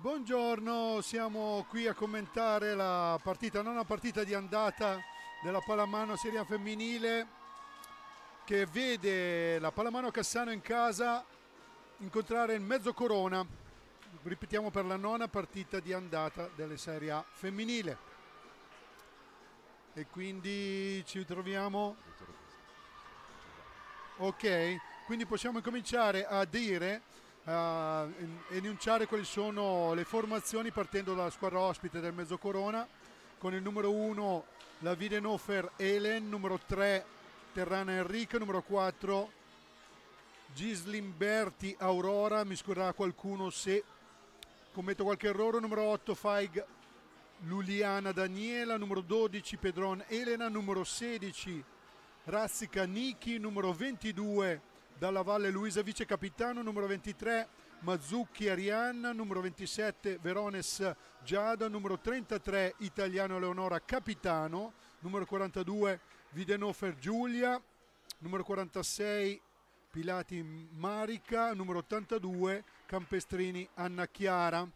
Buongiorno, siamo qui a commentare la partita, non la partita di andata della pallamano Serie A femminile che vede la pallamano Cassano in casa incontrare il mezzo corona, ripetiamo per la nona partita di andata delle Serie A femminile. E quindi ci troviamo... Ok, quindi possiamo cominciare a dire a eh, enunciare quali sono le formazioni partendo dalla squadra ospite del Mezzocorona con il numero 1 la Videnofer Elen, numero 3 Terrana Enrica, numero 4 Gislimberti Aurora, mi scorrerà qualcuno se commetto qualche errore, numero 8 Faig Luliana Daniela, numero 12 Pedron Elena, numero 16 Razzica Niki, numero 22 dalla Valle Luisa vice capitano, numero 23 Mazzucchi Arianna, numero 27 Verones Giada, numero 33 Italiano Leonora capitano, numero 42 Videnofer Giulia, numero 46 Pilati Marica, numero 82 Campestrini Anna Chiara.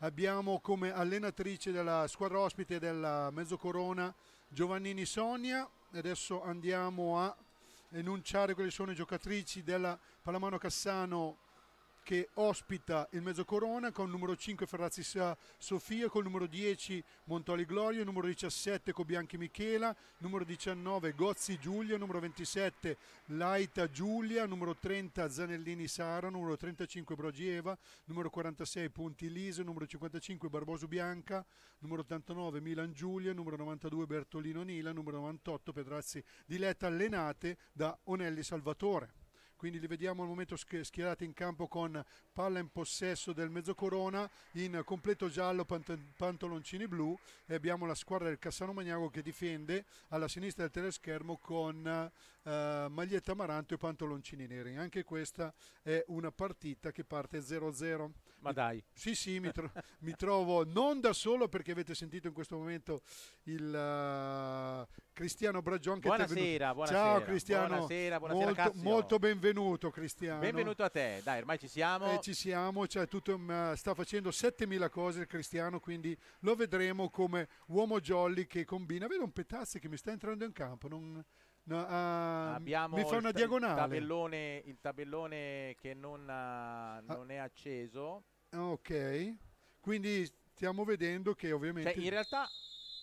Abbiamo come allenatrice della squadra ospite della Mezzocorona Giovannini Sonia. Adesso andiamo a enunciare quelle sono le giocatrici della Pallamano Cassano che ospita il Mezzo Corona con il numero 5 Ferrazzi Sofia, con il numero 10 Montoli Gloria, numero 17 Cobianchi Michela, numero 19 Gozzi Giulia, numero 27 Laita Giulia, numero 30 Zanellini Sara, numero 35 Brogieva, numero 46 Punti Lise, numero 55 Barboso Bianca, numero 89 Milan Giulia, numero 92 Bertolino Nila, numero 98 Pedrazzi Diletta allenate da Onelli Salvatore quindi li vediamo al momento schierati in campo con palla in possesso del Mezzocorona in completo giallo pant pantaloncini blu e abbiamo la squadra del Cassano Magnago che difende alla sinistra del teleschermo con eh, maglietta amaranto e pantaloncini neri anche questa è una partita che parte 0-0 ma dai. Sì, sì, mi, tro- mi, trovo non da solo perché avete sentito in questo momento il uh, Cristiano Bragion che buonasera, Ciao Cristiano. Buonasera, buonasera molto, molto, benvenuto Cristiano. Benvenuto a te. Dai, ormai ci siamo. Eh, ci siamo, cioè, tutto, uh, sta facendo 7000 cose Cristiano, quindi lo vedremo come uomo jolly che combina. Vedo un petazzi che mi sta entrando in campo, non No, ah, Abbiamo mi fa una il, diagonale. Il tabellone, il tabellone che non, ah, ah. non, è acceso. Ok, quindi stiamo vedendo che ovviamente... Cioè, in realtà...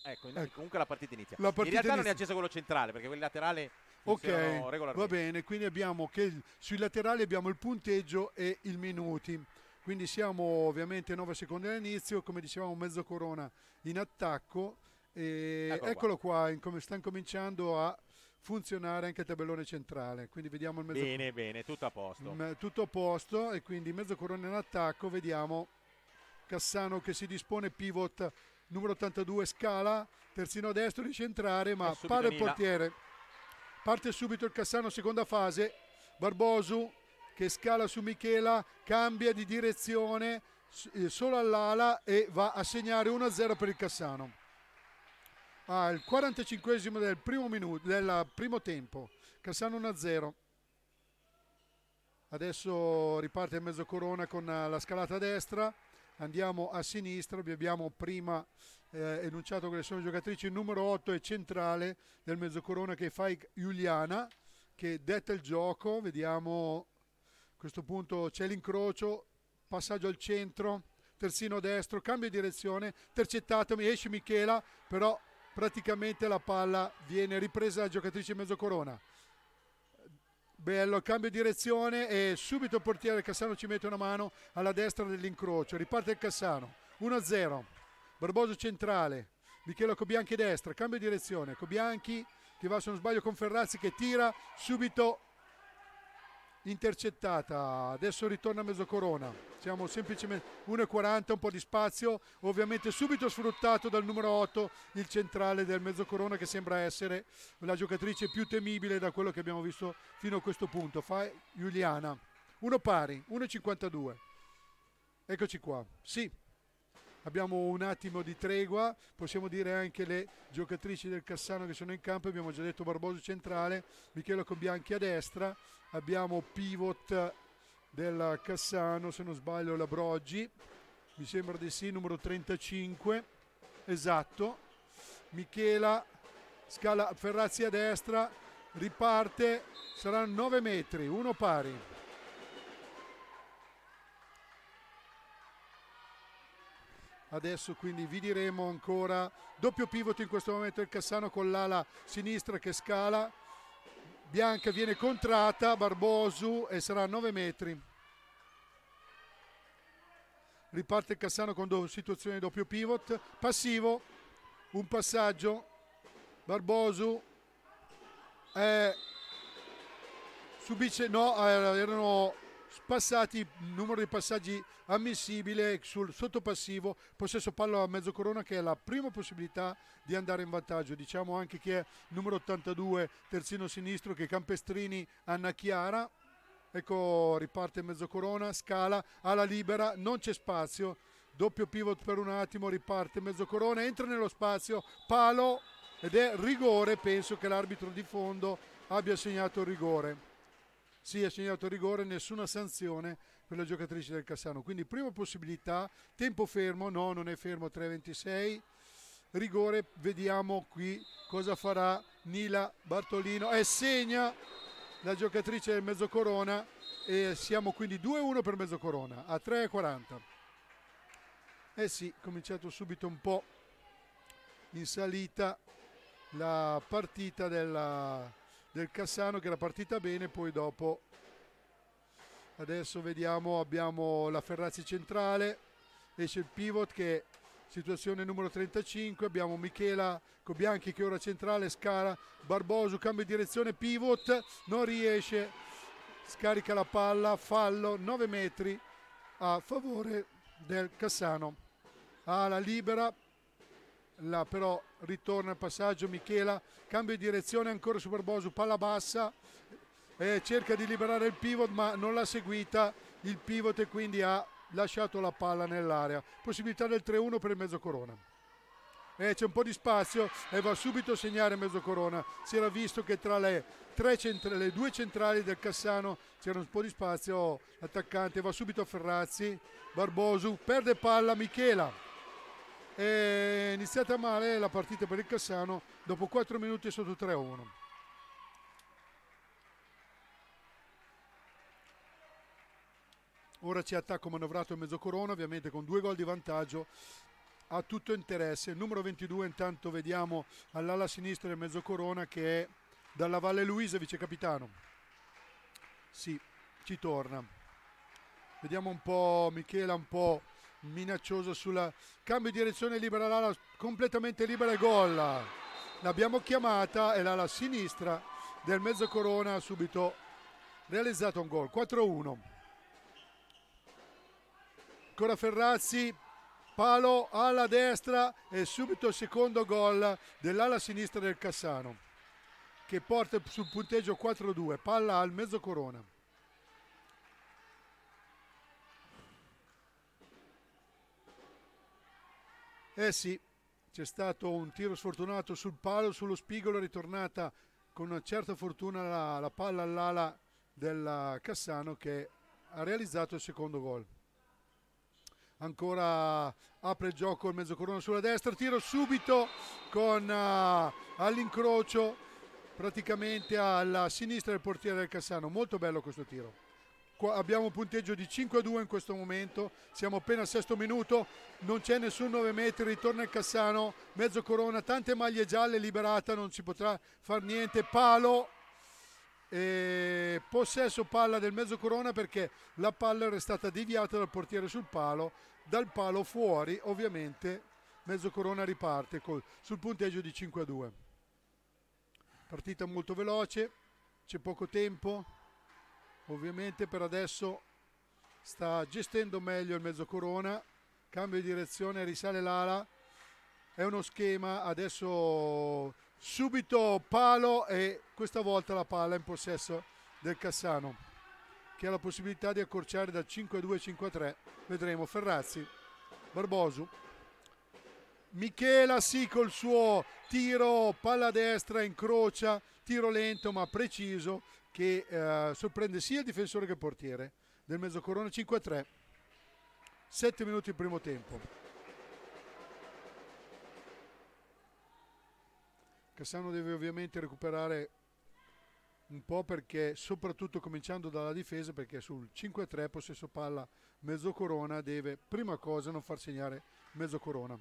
Ecco, ecco, comunque la partita inizia. La partita in realtà inizia. non è acceso quello centrale perché quello laterale ok va bene quindi abbiamo che sui laterali abbiamo il punteggio e il minuti quindi siamo ovviamente 9 secondi all'inizio come dicevamo mezzo corona in attacco e eccolo, eccolo qua, qua in, come stanno cominciando a funzionare anche il tabellone centrale. Quindi vediamo il mezzo. Bene, bene, tutto a posto. Mh, mm, tutto a posto e quindi mezzo corona in attacco. Vediamo Cassano che si dispone, pivot numero 82 scala, terzino destro riesce a entrare ma pare il portiere. Parte subito il Cassano, seconda fase. Barbosu che scala su Michela, cambia di direzione eh, solo all'ala e va a segnare 1-0 per il Cassano al 45 del primo, minuto, del primo tempo. Cassano 1-0. Adesso riparte a mezzo corona con eh, la scalata a destra. Andiamo a sinistra, vi abbiamo prima eh, enunciato quelle sono le giocatrici. Numero 8 è centrale del mezzocorona che fa Giuliana, che detta il gioco. Vediamo a questo punto c'è l'incrocio, passaggio al centro, terzino destro, cambio di direzione, tercettatemi, esce Michela, però praticamente la palla viene ripresa dalla giocatrice mezzo corona. Bello, cambio direzione e subito il portiere Cassano ci mette una mano alla destra dell'incrocio. Riparte il Cassano, 1-0. Barboso centrale, Michele Cobianchi destra, cambio direzione. Cobianchi che va se non sbaglio con Ferrazzi che tira subito intercettata adesso ritorna a mezzocorona siamo semplicemente 1.40 un po' di spazio ovviamente subito sfruttato dal numero 8 il centrale del mezzocorona che sembra essere la giocatrice più temibile da quello che abbiamo visto fino a questo punto fa Giuliana 1 pari 1.52 eccoci qua sì abbiamo un attimo di tregua, possiamo dire anche le giocatrici del Cassano che sono in campo, abbiamo già detto Barboso centrale, Michela Combianchi a destra, abbiamo pivot del Cassano, se non sbaglio Labroggi mi sembra di sì, numero 35, esatto, Michela scala Ferrazzi a destra, riparte, saranno 9 metri, uno pari. Adesso quindi vi diremo ancora doppio pivot in questo momento il Cassano con l'ala sinistra che scala, Bianca viene contrata, Barbosu e sarà a 9 metri. Riparte Cassano con situazione di doppio pivot, passivo, un passaggio, Barbosu eh, subisce, no, eh, erano passati, numero di passaggi ammissibile sul sottopassivo, possesso palla a mezzo corona che è la prima possibilità di andare in vantaggio. Diciamo anche che è numero 82, terzino sinistro che Campestrini Anna Chiara. Ecco, riparte mezzo corona, scala, alla libera, non c'è spazio. Doppio pivot per un attimo, riparte mezzo corona, entra nello spazio, palo ed è rigore, penso che l'arbitro di fondo abbia segnato il rigore sia segnato rigore, nessuna sanzione per la giocatrice del Cassano. Quindi prima possibilità, tempo fermo, no, non è fermo 3.26 rigore vediamo qui cosa farà Nila Bartolino e segna la giocatrice del Mezzocorona e siamo quindi 2-1 per Mezzocorona a 3.40. eh sì, cominciato subito un po' in salita la partita della del Cassano che era partita bene, poi dopo adesso vediamo abbiamo la Ferrazzi centrale, esce il pivot che situazione numero 35, abbiamo Michela Cobianchi che ora centrale, scala Barboso, cambia direzione, pivot, non riesce, scarica la palla, fallo, 9 metri a favore del Cassano. Ala libera, la, però ritorna il passaggio Michela, cambio di direzione ancora su Superbosu, palla bassa, eh, cerca di liberare il pivot ma non l'ha seguita il pivot e quindi ha lasciato la palla nell'area. Possibilità del 3-1 per il mezzo corona. Eh, c'è un po' di spazio e va subito a segnare mezzo corona. Si era visto che tra le, le due centrali del Cassano c'era un po' di spazio. L'attaccante va subito a Ferrazzi. Barbosu perde palla. Michela è iniziata male la partita per il Cassano dopo 4 minuti sotto 3-1 ora c'è attacco manovrato in mezzo corona ovviamente con due gol di vantaggio a tutto interesse il numero 22 intanto vediamo all'ala sinistra del mezzo corona che è dalla Valle Luisa vice capitano sì ci torna vediamo un po' Michela un po' minaccioso sul cambio di direzione libera l'ala completamente libera e gol l'abbiamo chiamata e l'ala sinistra del mezzo corona ha subito realizzato un gol 4-1 ancora Ferrazzi palo alla destra e subito il secondo gol dell'ala sinistra del Cassano che porta sul punteggio 4-2 palla al mezzo corona Eh sì, c'è stato un tiro sfortunato sul palo, sullo spigolo, ritornata con una certa fortuna la, la palla all'ala del Cassano che ha realizzato il secondo gol. Ancora apre il gioco il mezzocorona sulla destra, tiro subito con uh, all'incrocio praticamente alla sinistra del portiere del Cassano. Molto bello questo tiro abbiamo un punteggio di 5-2 a in questo momento, siamo appena al sesto minuto, non c'è nessun 9 metri, ritorna il Cassano, mezzo corona, tante maglie gialle liberata, non si potrà far niente, palo, e possesso palla del mezzo corona perché la palla era stata deviata dal portiere sul palo, dal palo fuori ovviamente mezzo corona riparte col, sul punteggio di 5-2. a Partita molto veloce, c'è poco tempo ovviamente per adesso sta gestendo meglio il mezzo corona cambio di direzione risale l'ala è uno schema adesso subito palo e questa volta la palla in possesso del Cassano che ha la possibilità di accorciare da 5-2 5-3 vedremo Ferrazzi Barbosu Michela sì col suo tiro palla destra incrocia tiro lento ma preciso che eh, sorprende sia il difensore che il portiere del mezzocorone 5-3 7 minuti il primo tempo Cassano deve ovviamente recuperare un po' perché soprattutto cominciando dalla difesa perché sul 5-3 possesso palla mezzocorona deve prima cosa non far segnare mezzocorona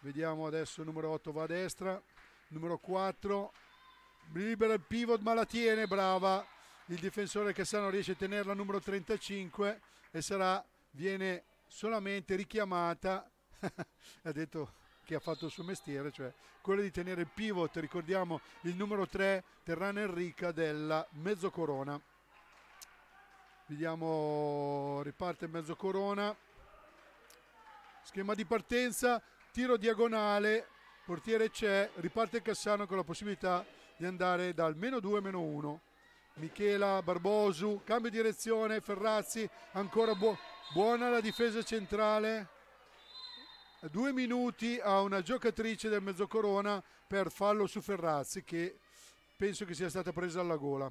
vediamo adesso il numero 8 va a destra numero 4 libera il pivot ma la tiene, brava il difensore Cassano riesce a tenerla numero 35 e sarà, viene solamente richiamata ha detto che ha fatto il suo mestiere cioè quello di tenere il pivot ricordiamo il numero 3 Terrana Enrica della Mezzocorona vediamo riparte Mezzocorona schema di partenza tiro diagonale portiere c'è riparte Cassano con la possibilità di andare dal meno 2 meno 1. Michela Barbosu, cambio direzione, Ferrazzi, ancora bu buona la difesa centrale. Due minuti a una giocatrice del Mezzocorona per fallo su Ferrazzi che penso che sia stata presa alla gola.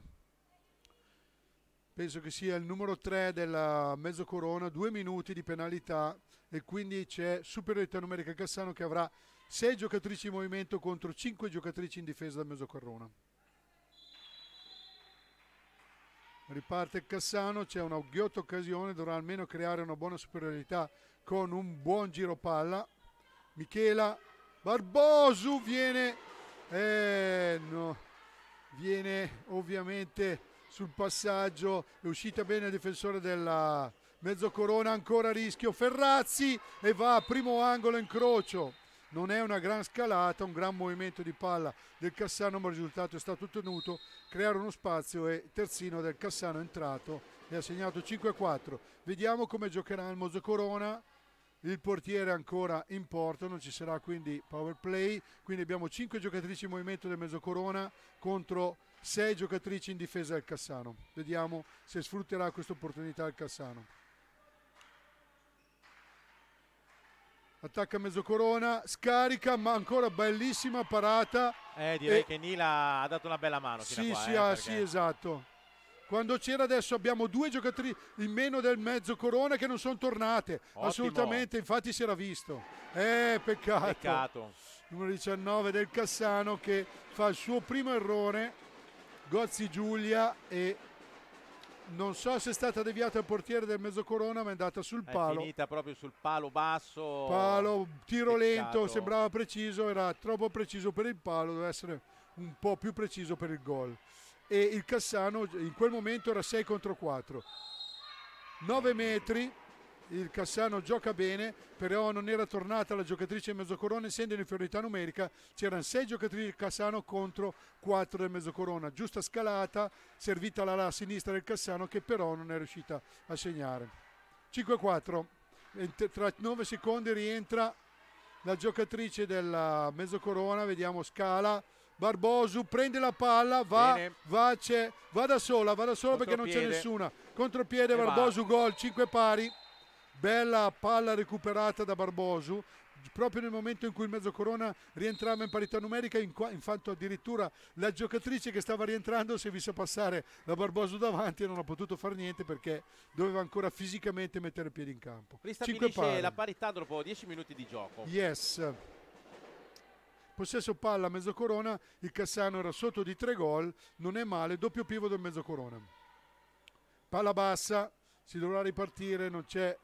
Penso che sia il numero 3 della Mezzocorona, due minuti di penalità e quindi c'è superiorità numerica Cassano che avrà 6 giocatrici in movimento contro 5 giocatrici in difesa da Mesocarrona. Riparte Cassano, c'è una ghiotta occasione, dovrà almeno creare una buona superiorità con un buon giro palla. Michela Barbosu viene, eh, no, viene ovviamente sul passaggio, è uscita bene il difensore della Mezzocorona, ancora a rischio Ferrazzi e va a primo angolo incrocio non è una gran scalata, un gran movimento di palla del Cassano, ma il risultato è stato ottenuto, creare uno spazio e terzino del Cassano è entrato e ha segnato 5-4. Vediamo come giocherà il Mozzo Corona. Il portiere ancora in porto, non ci sarà quindi power play, quindi abbiamo 5 giocatrici in movimento del Mezzo Corona contro 6 giocatrici in difesa del Cassano. Vediamo se sfrutterà questa opportunità il Cassano. attacca mezzo corona, scarica ma ancora bellissima parata. Eh, direi e... che Nila ha dato una bella mano. Sì, qua, sì, eh, ah, perché... sì, esatto. Quando c'era adesso abbiamo due giocatrici in meno del mezzo corona che non sono tornate. Ottimo. Assolutamente, infatti si era visto. Eh, peccato. Peccato. Numero 19 del Cassano che fa il suo primo errore. Gozzi Giulia e non so se è stata deviata il portiere del Mezzocorona, ma è andata sul palo. È finita proprio sul palo basso. Palo, tiro lento, sembrava preciso, era troppo preciso per il palo, doveva essere un po' più preciso per il gol. E il Cassano in quel momento era 6 contro 4. 9 metri, il Cassano gioca bene, però non era tornata la giocatrice del Mezzocorona, essendo in inferiorità numerica c'erano 6 giocatrici del Cassano contro 4 del Mezzocorona. Giusta scalata, servita la là sinistra del Cassano che però non è riuscita a segnare. 5-4, tra 9 secondi rientra la giocatrice della Mezzocorona, vediamo scala. Barbosu prende la palla, va, va, va da sola, va da sola perché non c'è nessuna. Contropiede Barbosu, gol, 5 pari bella palla recuperata da Barbosu proprio nel momento in cui il mezzo corona rientrava in parità numerica infatti addirittura la giocatrice che stava rientrando si è vista passare la Barbosu davanti e non ha potuto fare niente perché doveva ancora fisicamente mettere il piede in campo ristabilisce la parità dopo 10 minuti di gioco yes possesso palla mezzo corona il Cassano era sotto di 3 gol non è male doppio pivo del mezzo corona palla bassa si dovrà ripartire non c'è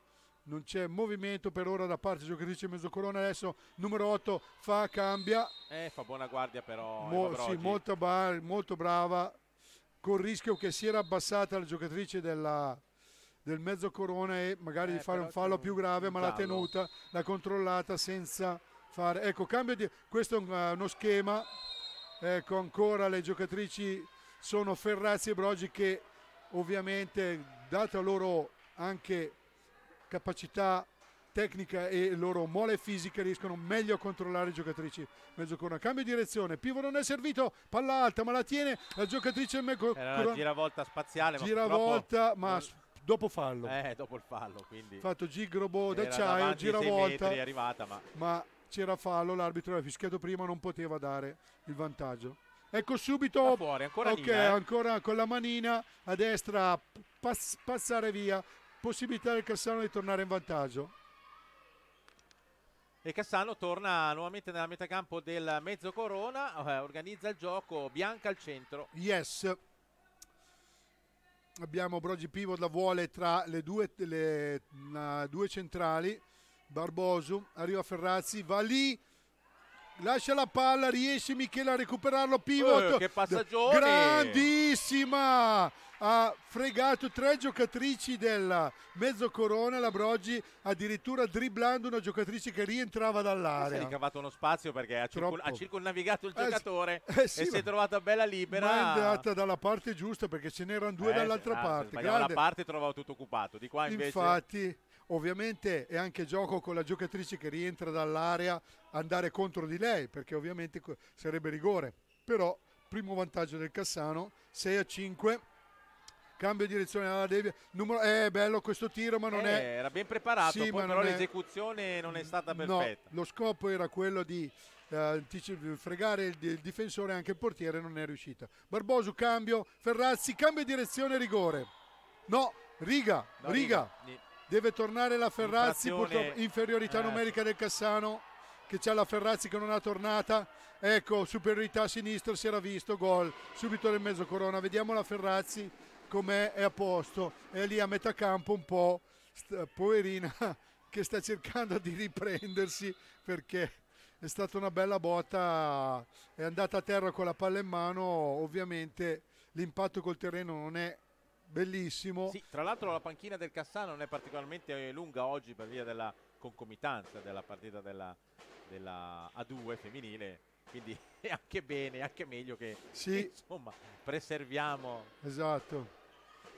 non c'è movimento per ora da parte giocatrice mezzocolona adesso numero 8 fa cambia eh, fa buona guardia però Mo sì, molto, molto, brava con il rischio che si era abbassata la giocatrice della, del mezzocorona e magari eh, di fare un fallo più grave ma l'ha tenuta, l'ha controllata senza fare ecco cambio di questo è eh, uno schema ecco ancora le giocatrici sono Ferrazzi e Brogi che ovviamente data loro anche capacità tecnica e loro mole fisiche riescono meglio a controllare i giocatrici. Mezzo corno, cambio di direzione, Pivo non è servito, palla alta ma la tiene la giocatrice Mezzo Era eh, una giravolta spaziale. Giravolta ma, volta, ma dopo fallo. Eh, dopo il fallo quindi. Fatto Gigrobo d'acciaio, giravolta. Metri, è arrivata, ma... ma c'era fallo, l'arbitro aveva fischiato prima, non poteva dare il vantaggio. Ecco subito, da fuori, ancora, okay, Nina, eh? ancora con la manina a destra, pass passare via, possibilità del Cassano di tornare in vantaggio. E Cassano torna nuovamente nella metà campo del mezzo corona, eh, organizza il gioco, Bianca al centro. Yes. Abbiamo Brogi Pivo da vuole tra le due, le, na, due centrali. Barbosu, arriva Ferrazzi, va lì, lascia la palla, riesce Michele a recuperarlo, Pivo. Eh, che passaggione! Grandissima! ha fregato tre giocatrici della mezzo corona, la Broggi addirittura dribblando una giocatrice che rientrava dall'area. Si è ricavato uno spazio perché ha, circul- ha circonnavigato il eh giocatore eh, eh sì, e si è trovata bella libera. Ma è andata dalla parte giusta perché ce n'erano due eh, dall'altra ah, parte. Da una parte trovavo tutto occupato, di qua invece... Infatti ovviamente è anche gioco con la giocatrice che rientra dall'area andare contro di lei perché ovviamente sarebbe rigore però primo vantaggio del Cassano 6 a 5 cambio direzione alla ah, devia. Numero... È eh, bello questo tiro, ma non eh, è. Era ben preparato, sì, ma però l'esecuzione è... non è stata perfetta. No, lo scopo era quello di eh, fregare il, il difensore, anche il portiere non è riuscito. Barboso cambio, Ferrazzi cambio direzione, rigore. No, riga, no, riga. riga. Deve tornare la Ferrazzi, purtroppo inferiorità eh. numerica del Cassano che c'è la Ferrazzi che non ha tornata. Ecco, superiorità a sinistra si era visto, gol subito nel mezzo corona. Vediamo la Ferrazzi com'è è a posto, è lì a metà campo un po' poverina che sta cercando di riprendersi perché è stata una bella botta, è andata a terra con la palla in mano, ovviamente l'impatto col terreno non è bellissimo. Sì, tra l'altro la panchina del Cassano non è particolarmente lunga oggi per via della concomitanza della partita della, della A2 femminile, quindi è anche bene, è anche meglio che sì. insomma preserviamo. Esatto.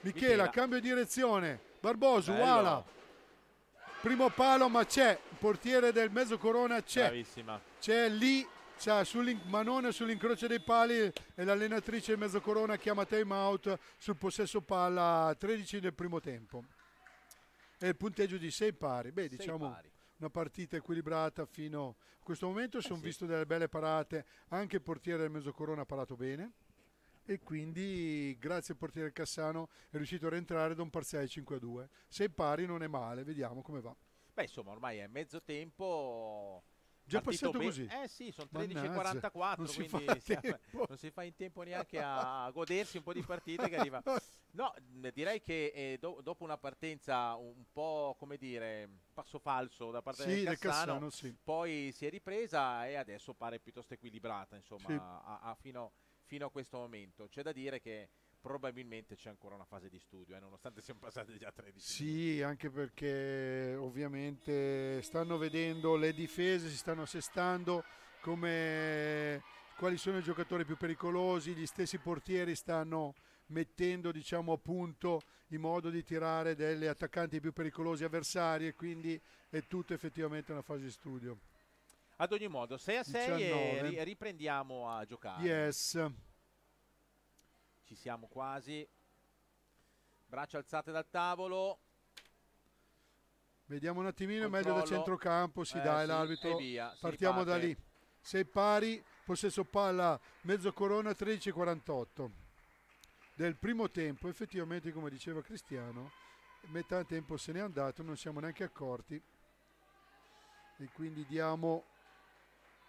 Michela, Michela. cambio di direzione. Barboso, Bello. Uala. Primo palo, ma c'è. Il portiere del mezzo corona c'è. C'è lì, c'è sull'in- Manone sull'incrocio dei pali e l'allenatrice del mezzo corona chiama time out sul possesso palla 13 del primo tempo. E il punteggio di 6 pari. Beh, sei diciamo... Pari una partita equilibrata fino a questo momento. Eh Sono sì. visto delle belle parate, anche il portiere del Mezzocorona ha parato bene e quindi grazie al portiere Cassano è riuscito a rientrare da un parziale 5 a 2. Se pari non è male, vediamo come va. Beh insomma ormai è mezzo tempo... Già passato così? Eh sì, sono 13.44, non si quindi si fa, non si fa in tempo neanche a godersi un po' di partite che arriva. No, direi che eh, do, dopo una partenza un po', come dire, passo falso da parte sì, del Cassano, Cassano sì. poi si è ripresa e adesso pare piuttosto equilibrata, insomma, sì. a, a fino a fino a questo momento. C'è da dire che probabilmente c'è ancora una fase di studio, eh, nonostante siamo passati già 13. Sì, anche perché ovviamente stanno vedendo le difese, si stanno assestando come quali sono i giocatori più pericolosi, gli stessi portieri stanno mettendo diciamo, a punto in modo di tirare delle attaccanti più pericolosi avversarie, quindi è tutto effettivamente una fase di studio. Ad ogni modo, 6 a 6 19. e riprendiamo a giocare. Yes. Ci siamo quasi. Braccia alzate dal tavolo. Vediamo un attimino, Controllo. meglio da centrocampo, si eh, dà sì, l'arbitro. Partiamo da lì. Sei pari, possesso palla, mezzo corona 13-48 del primo tempo. Effettivamente, come diceva Cristiano, metà tempo se n'è andato, non siamo neanche accorti. E quindi diamo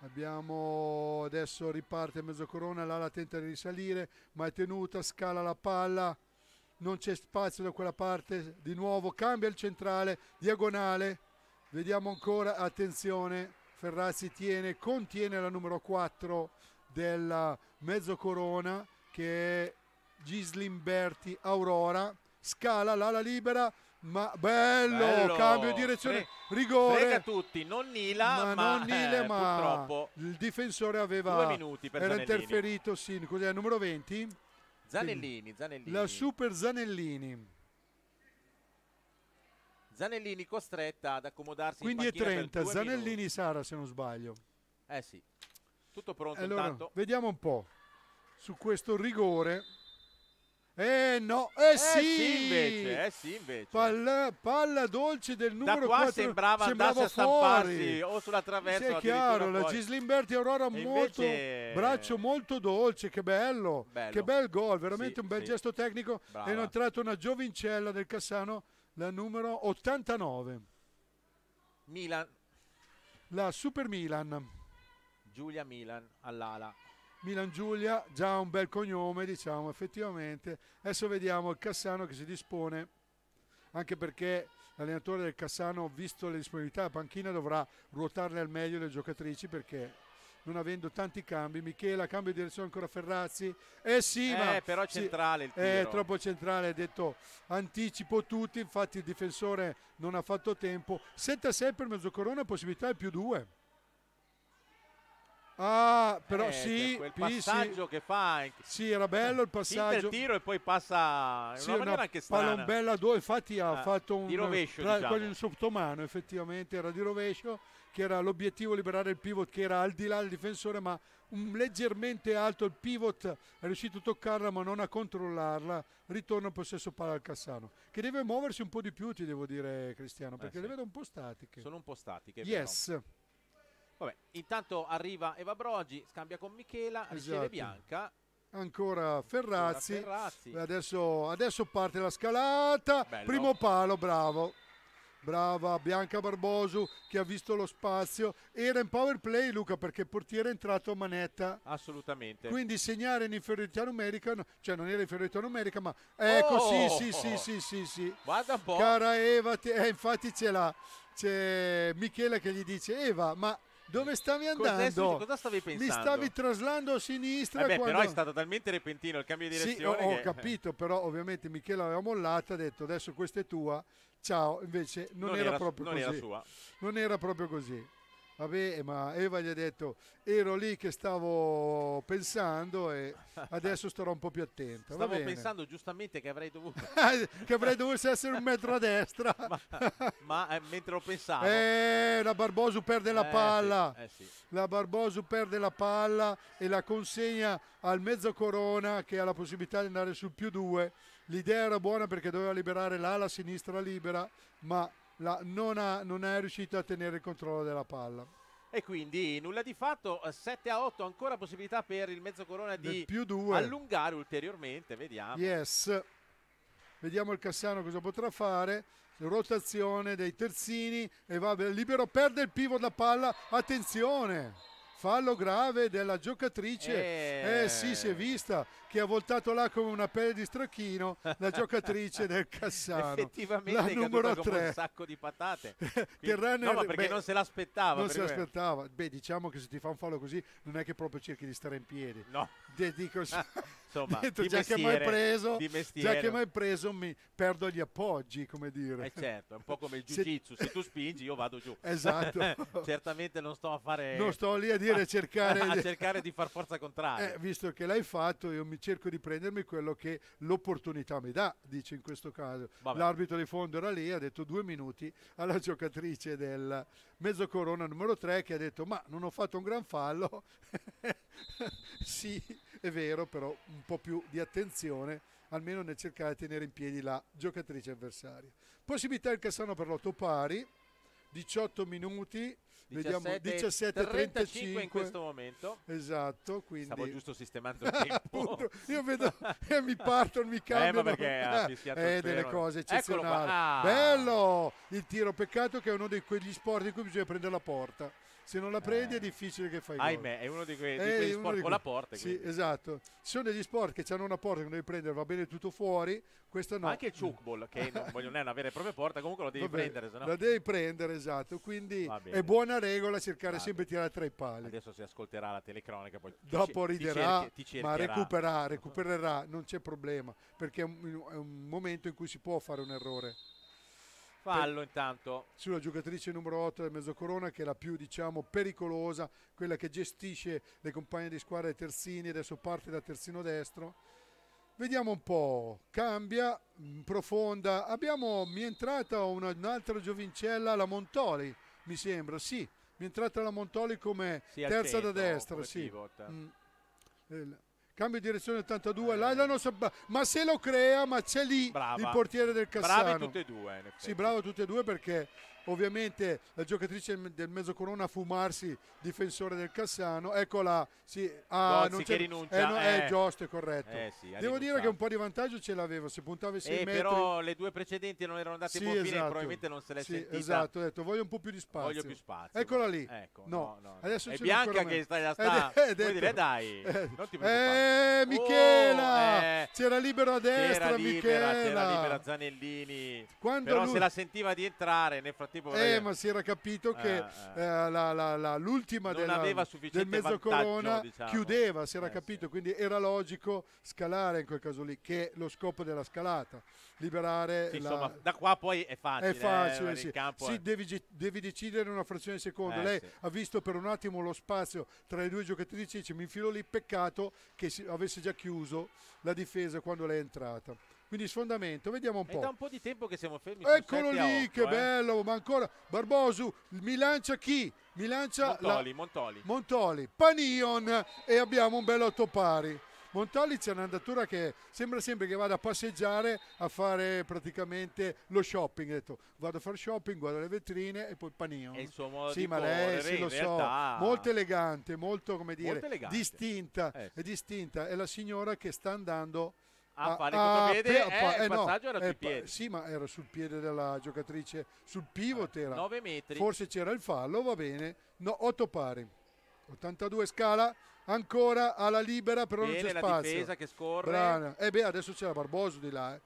Abbiamo adesso riparte Mezzocorona, l'ala tenta di risalire, ma è tenuta, scala la palla, non c'è spazio da quella parte, di nuovo cambia il centrale, diagonale, vediamo ancora, attenzione, Ferrazzi tiene, contiene la numero 4 della Mezzocorona che è Gislin Berti Aurora, scala l'ala libera, ma bello, bello, cambio di direzione, Fre rigore. Frega tutti, non Nila, ma, ma, non Nile, eh, ma purtroppo il difensore aveva era interferito, sì, così è numero 20. Zanellini, Zanellini. La super Zanellini. Zanellini costretta ad accomodarsi Quindi in è 30, Zanellini minuti. Sara se non sbaglio. Eh sì. Tutto pronto allora, intanto. Vediamo un po' su questo rigore. Eh no, eh, eh sì! sì invece, eh sì invece. Palla, palla dolce del numero da qua 4. sembrava, sembrava andarsi fuori. o sulla traversa. Sì, è chiaro, la Gislimberti Aurora molto, invece... braccio molto dolce, che bello. bello. Che bel gol, veramente sì, un bel sì. gesto tecnico. Brava. È entrata una giovincella del Cassano, la numero 89. Milan. La Super Milan. Giulia Milan all'ala. Milan Giulia, già un bel cognome, diciamo effettivamente. Adesso vediamo il Cassano che si dispone, anche perché l'allenatore del Cassano, visto le disponibilità della panchina, dovrà ruotarle al meglio le giocatrici perché non avendo tanti cambi. Michela, cambio di direzione ancora Ferrazzi. Eh sì, eh, ma... però centrale il tiro. Eh, troppo centrale, ha detto anticipo tutti, infatti il difensore non ha fatto tempo. 7 a 6 per Mezzocorona, possibilità è più 2. Ah, però eh, sì, quel passaggio sì. che fa. Sì, era bello il passaggio. Il tiro e poi passa in sì, una, una anche strana. bella due, infatti ha ah, fatto un di rovescio, tra, diciamo. quello sottomano, effettivamente era di rovescio, che era l'obiettivo liberare il pivot che era al di là del difensore, ma un leggermente alto il pivot è riuscito a toccarla ma non a controllarla. Ritorna al possesso palla al Cassano, che deve muoversi un po' di più, ti devo dire Cristiano, eh, perché eh, sì. le vedo un po' statiche. Sono un po' statiche. Yes. Però. Vabbè, intanto arriva Eva Brogi, scambia con Michela, esatto. riceve Bianca. Ancora Ferrazzi. Ancora Ferrazzi. Adesso, adesso, parte la scalata. Bello. Primo palo, bravo. Brava Bianca Barbosu che ha visto lo spazio. Era in power play Luca perché il portiere è entrato a manetta. Assolutamente. Quindi segnare in inferiorità numerica, no, cioè non era inferiorità numerica ma ecco oh! sì, sì, sì, sì, sì, sì. Guarda un po'. Cara Eva, ti, eh, infatti ce l'ha. C'è Michela che gli dice Eva ma dove stavi andando? Eh, cosa, stavi pensando? Mi stavi traslando a sinistra. Vabbè, quando... però è stato talmente repentino il cambio di direzione. Sì, ho, che... capito, però ovviamente Michele aveva mollata, ha detto adesso questa è tua, ciao. Invece non, non era, era, proprio non così. Era non era proprio così vabbè ma Eva gli ha detto ero lì che stavo pensando e adesso starò un po' più attento. stavo pensando giustamente che avrei dovuto ah, che avrei dovuto essere un metro a destra ma, ma eh, mentre lo pensavo eh, la Barbosu perde la eh, palla sì, eh, sì. la Barbosu perde la palla e la consegna al mezzo Corona che ha la possibilità di andare sul più due l'idea era buona perché doveva liberare l'ala sinistra libera ma la, non, ha, non è riuscito a tenere il controllo della palla e quindi nulla di fatto 7 eh, a 8 ancora possibilità per il mezzo corona di allungare ulteriormente vediamo yes vediamo il Cassiano cosa potrà fare rotazione dei terzini e va libero perde il pivo da palla attenzione fallo grave della giocatrice eh, eh sì si è vista che ha voltato là come una pelle di stracchino la giocatrice del Cassano. Effettivamente la è numero 3. un sacco di patate. Quindi, runner, no, perché beh, non se l'aspettava. Non se l'aspettava. Beh, diciamo che se ti fa un fallo così non è che proprio cerchi di stare in piedi. No. De- dico, Insomma, detto, di già, mestiere, che preso, già che mai preso mi perdo gli appoggi, come dire. Eh certo, è un po' come il jiu-jitsu, se, se tu spingi io vado giù. Esatto. Certamente non sto a fare... Non sto lì a dire a cercare... a cercare di far forza eh, contraria. Eh, visto che l'hai fatto io mi cerco di prendermi quello che l'opportunità mi dà, dice in questo caso. Vabbè. L'arbitro di fondo era lì, ha detto due minuti alla giocatrice del mezzo corona numero 3 che ha detto ma non ho fatto un gran fallo. sì, è vero, però un po' più di attenzione almeno nel cercare di tenere in piedi la giocatrice avversaria. Possibilità il Cassano per l'otto pari, 18 minuti, vediamo 17:35 in questo momento. Esatto, quindi stavo giusto sistemando il tempo. io vedo e mi partono, mi eh, cambiano. Ah, eh, perché ha fischiato eh, delle cose eccezionali. Ah. Bello il tiro, peccato che è uno di quegli sport in cui bisogna prendere la porta se non la prendi eh. è difficile che fai Ahimè, gol. è uno di, quei, di eh, quegli sport di con la porta. Sì, quindi. esatto. Ci sono degli sport che hanno una porta che non devi prendere, va bene tutto fuori. Questa no. Anche il chukball, che non, è una vera e propria porta, comunque lo devi Vabbè, prendere. Sennò... La devi prendere, esatto. Quindi è buona regola cercare sempre di tirare tra i pali. Adesso si ascolterà la telecronica poi Dopo ti, riderà, ti cerchi, ti ma recupererà, recupererà, non c'è problema, perché è un, è un momento in cui si può fare un errore. Fallo intanto. Sulla giocatrice numero 8 del Mezzocorona che è la più diciamo, pericolosa, quella che gestisce le compagne di squadra dei terzini, adesso parte da terzino destro. Vediamo un po', cambia, mh, mm, profonda. Abbiamo, mi è entrata una, un'altra giovincella, la Montoli, mi sembra, sì. Mi è entrata la Montoli come sì, terza centro, da destra, sì. Mm. Eh, cambio di direzione 82 Laidano ma se lo crea ma c'è lì Brava. il portiere del Cassano bravi tutti e due sì bravo tutti e due perché ovviamente la giocatrice del mezzo corona a Fumarsi, difensore del Cassano. Eccola, sì, ah, non che rinuncia. Eh, no, eh, eh Giost è corretto. Eh, sì, Devo dire che un po' di vantaggio ce l'avevo, se puntava 6 eh, metri. Però le due precedenti non erano andate sì, in esatto. fine, probabilmente non se l'è sì, sentita. Esatto, ho detto voglio un po' più di spazio. Voglio più spazio. Eccola lì. Ecco, no. No, no, Adesso è Bianca che sta, la sta. È, dire, dai, eh, non ti Eh, oh, Michela! Oh, c'era libero a destra, c'era libera, Michela. C'era libera Zanellini. Quando però lui... se la sentiva di entrare, nel frattempo avanti. Eh, ma si era capito che eh, eh. eh la, la, la, l'ultima della, del mezzo corona diciamo. chiudeva, si era eh, capito, sì. quindi era logico scalare in quel caso lì, che è lo scopo della scalata, liberare... Sì, insomma, da qua poi è facile. È eh, facile, eh, sì. sì è... Devi, devi, decidere una frazione di secondo. Lei ha visto per un attimo lo spazio tra le due giocatrici, dice mi infilo lì, peccato che si, avesse già chiuso la difesa quando lei è entrata. Quindi sfondamento, vediamo un po'. È da un po' di tempo che siamo fermi. Eccolo lì, 8, che eh. bello, ma ancora Barbosu, mi lancia chi? Mi lancia Montoli, la... Montoli. Montoli, Panion e abbiamo un bel otto pari. Montoli c'è un'andatura che sembra sempre che vada a passeggiare a fare praticamente lo shopping. Ha detto vado a fare shopping, guardo le vetrine e poi panino. È il suo modo sì, di ma lei sì, lo realtà. so, molto elegante, molto come dire, molto distinta, eh. è distinta. È la signora che sta andando a, fare il contropiede a, a, eh, il passaggio era sul piede sì ma era sul piede della giocatrice sul pivot eh, era 9 metri forse c'era il fallo va bene no, 8 pari 82 scala ancora alla libera però bene, non c'è spazio la difesa che scorre Brana. eh beh adesso c'è la Barboso di là eh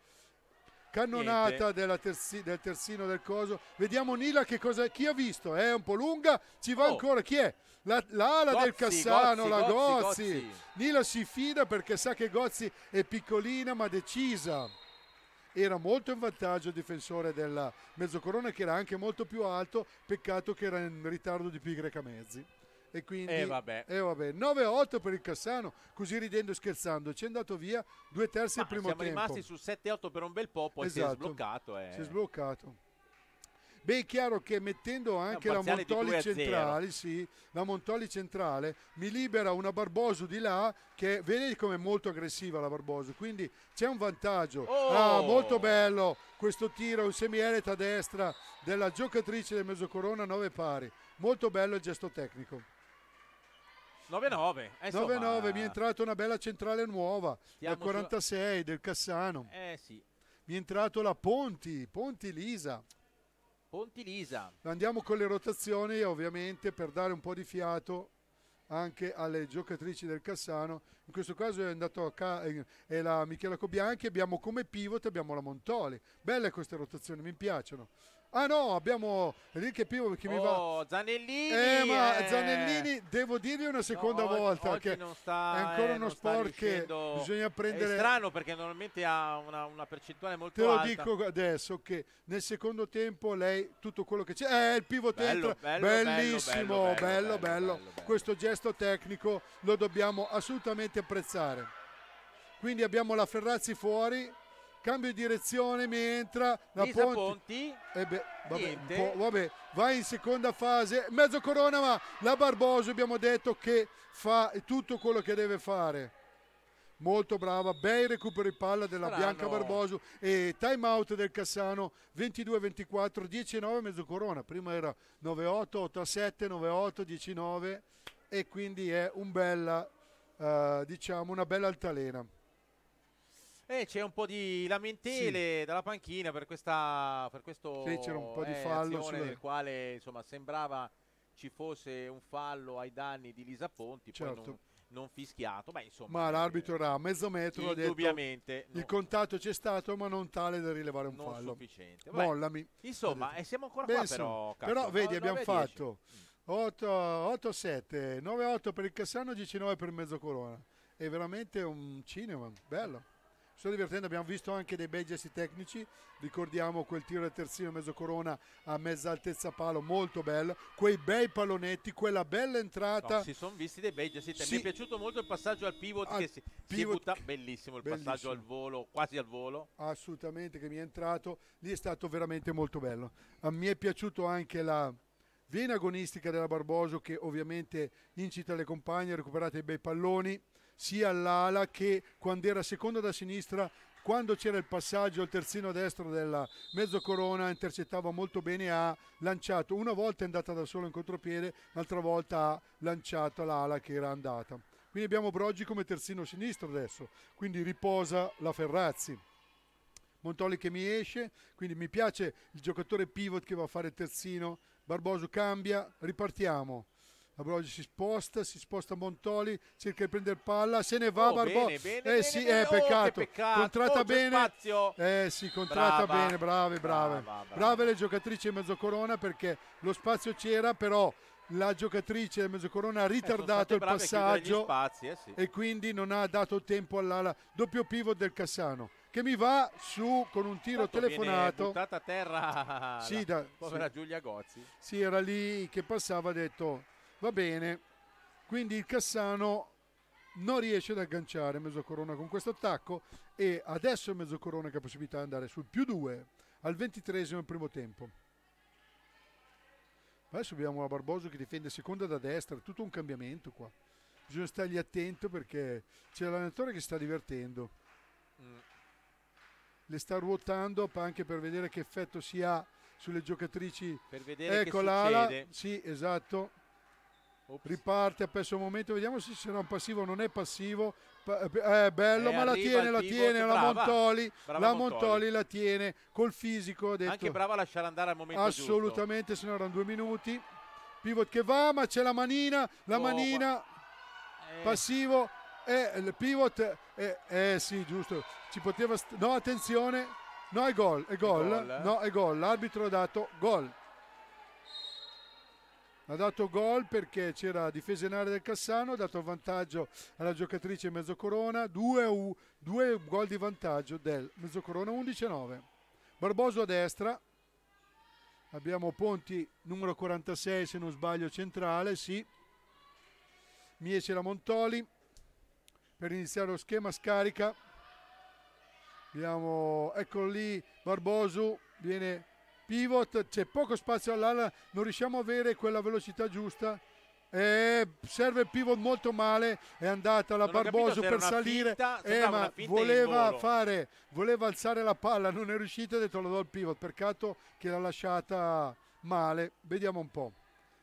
cannonata della terzi, del terzino del coso. Vediamo Nila che cosa chi ha visto, eh? è un po' lunga, ci va oh. ancora, chi è? La, l'ala Gozzi, del Cassano, Gozzi, la Gozzi, Gozzi. Nila si fida perché sa che Gozzi è piccolina ma decisa. Era molto in vantaggio il difensore della Mezzocorona che era anche molto più alto, peccato che era in ritardo di Pigreca Mezzi. E quindi... Eh vabbè. Eh vabbè. 9-8 per il Cassano, così ridendo e scherzando. Ci è andato via due terzi Ma del primo siamo tempo. Siamo rimasti su 7-8 per un bel po', poi esatto. si è esatto. sbloccato. Eh. Si è sbloccato. Beh, è chiaro che mettendo anche la Montoli centrale, sì, la Montoli centrale mi libera una Barboso di là che vedi come è molto aggressiva la Barboso, quindi c'è un vantaggio. Ah, oh. Ah, molto bello questo tiro, un semiereta a destra della giocatrice del Mezzocorona, 9 pari. Molto bello il gesto tecnico. 9-9. 9-9, eh, mi è entrata una bella centrale nuova, la 46 su... del Cassano. Eh sì. Mi è entrata la Ponti, Ponti Lisa. Ponti Lisa. Andiamo con le rotazioni ovviamente per dare un po' di fiato anche alle giocatrici del Cassano. In questo caso è andato a ca- è la Michela Cobianchi, abbiamo come pivot abbiamo la Montoli. Belle queste rotazioni, mi piacciono. Ah no, abbiamo lì e Pivo che oh, mi va. Oh, Zanellini! Eh, ma eh. Zanellini, devo dirgli una seconda no, oggi, volta oggi che sta, è ancora eh, uno sport che bisogna prendere. È strano perché normalmente ha una, una percentuale molto Te alta. Te lo dico adesso che nel secondo tempo lei tutto quello che c'è eh il pivot bello, entra bello, bellissimo, bello bello, bello Questo gesto tecnico lo dobbiamo assolutamente apprezzare. Quindi abbiamo la Ferrazzi fuori cambio di direzione, mi entra da Lisa Ponti. Ponti. E eh beh, vabbè, vabbè, va in seconda fase, mezzo corona, ma la Barboso abbiamo detto che fa tutto quello che deve fare. Molto brava, bei recuperi palla della Strano. Bianca Barboso e time out del Cassano 22-24, 10-9, mezzo corona. Prima era 9-8, 8-7, 9-8, 19 e quindi è un bella, uh, diciamo, una bella altalena. Eh, c'è un po' di lamentele sì. dalla panchina per, questa, per questo sì, un po' di eh, fallo sulle... nel quale insomma, sembrava ci fosse un fallo ai danni di Lisa Ponti, certo. Non, non, fischiato. Beh, insomma, ma eh, l'arbitro era a mezzo metro, indubbiamente. Detto, il contatto c'è stato, ma non tale da rilevare un non fallo. sufficiente. Beh, Mollami. Insomma, e eh, siamo ancora Beh, qua però, però, vedi, abbiamo 9, fatto 8, 7, 9, 8 per il Cassano, 19 per Mezzocorona. È veramente un cinema, bello sono divertendo, abbiamo visto anche dei bei gesti tecnici, ricordiamo quel tiro del terzino mezzo corona a mezza altezza palo, molto bello, quei bei pallonetti, quella bella entrata. No, si sono visti dei bei gesti tecnici, sì. mi è piaciuto molto il passaggio al pivot al che si, pivot... Si bellissimo il bellissimo. passaggio al volo, quasi al volo. Assolutamente che mi è entrato, lì è stato veramente molto bello. Mi è piaciuto anche la vena agonistica della Barboso che ovviamente incita le compagne a recuperare i bei palloni sia all'ala che quando era seconda da sinistra quando c'era il passaggio al terzino destro della mezzocorona intercettava molto bene ha lanciato una volta è andata da solo in contropiede l'altra volta ha lanciato l'ala che era andata quindi abbiamo Broggi come terzino sinistro adesso quindi riposa la Ferrazzi Montoli che mi esce quindi mi piace il giocatore pivot che va a fare terzino Barboso cambia ripartiamo Ambrogio si sposta, si sposta Montoli, cerca di prendere palla, se ne va oh, Barbò. Bene, bene, eh bene, sì, bene. Eh, oh, peccato. Oh, peccato. Contratta oh, bene. Spazio. Eh sì, contratta brava. bene, brave, brave. Brava, brava. Brave le giocatrici di Mezzocorona perché lo spazio c'era, però la giocatrice di Mezzocorona ha eh, ritardato eh, il passaggio spazi, eh, sì. e quindi non ha dato tempo all'ala doppio pivot del Cassano che mi va su con un tiro Tanto telefonato buttata a terra sì, la da, povera sì. Giulia Gozzi sì era lì che passava ha detto Va bene, quindi il Cassano non riesce ad agganciare Mezzocorona con questo attacco e adesso è Mezzocorona che ha possibilità di andare sul più 2 al ventitresimo primo tempo. Adesso abbiamo la Barboso che difende seconda da destra, tutto un cambiamento qua. Bisogna stargli attento perché c'è l'allenatore che si sta divertendo. Mm. Le sta ruotando anche per vedere che effetto si ha sulle giocatrici. Per vedere ecco che l'ala. Sì, esatto Riparte a pessimo momento, vediamo se sarà un passivo o non è passivo. Eh, eh, bello, eh, ma la tiene, la tiene, la Montoli, la Montoli. la tiene col fisico. Ha Detto, Anche brava a lasciare andare al momento Assolutamente, giusto. se no erano due minuti. Pivot che va, ma c'è la manina, la oh, manina, ma... Eh. passivo, eh, il pivot, eh, eh sì, giusto, ci poteva... no, attenzione, no, è gol, è gol, gol eh? no, è gol, l'arbitro ha dato gol ha dato gol perché c'era difesa in area del Cassano, ha dato vantaggio alla giocatrice Mezzocorona, due, due gol di vantaggio del Mezzocorona 11-9. Barboso a destra, abbiamo Ponti numero 46 se non sbaglio centrale, sì. Miece la Montoli per iniziare lo schema scarica. Abbiamo, eccolo lì, Barboso viene pivot, c'è poco spazio all'ala, non riusciamo a avere quella velocità giusta. Eh, serve il pivot molto male, è andata la Barboso per salire, finta, eh, ma voleva fare, voleva alzare la palla, non è riuscita, ha detto la do al pivot, peccato che l'ha lasciata male, vediamo un po'.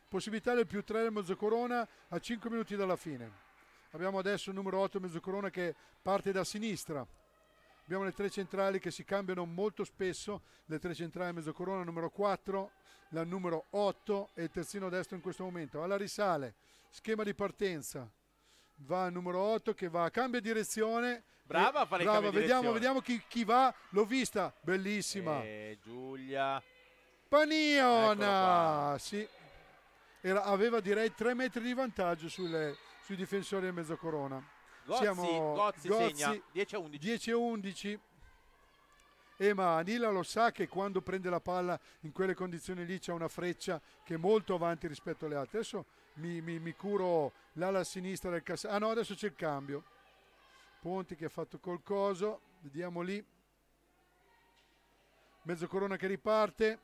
Possibilità del più 3 del Mezzocorona a 5 minuti dalla fine. Abbiamo adesso il numero 8 Mezzocorona che parte da sinistra abbiamo le tre centrali che si cambiano molto spesso, le tre centrali mezzocorona, numero 4, la numero 8 e il terzino destro in questo momento. Alla risale, schema di partenza, va il numero 8 che va a cambio direzione. Brava a fare brava, vediamo, vediamo chi, chi, va, l'ho vista, bellissima. E eh, Giulia. Paniona, sì, Era, aveva direi 3 metri di vantaggio sulle, sui difensori del mezzocorona. Gozzi, Siamo, Gozzi, Gozzi segna 10 a 11. 10 a 11. E ma Anila lo sa che quando prende la palla in quelle condizioni lì c'è una freccia che è molto avanti rispetto alle altre. Adesso mi, mi, mi curo l'ala sinistra del Cassano. Ah no, adesso c'è il cambio. Ponti che ha fatto col coso, vediamo lì. Mezzo corona che riparte.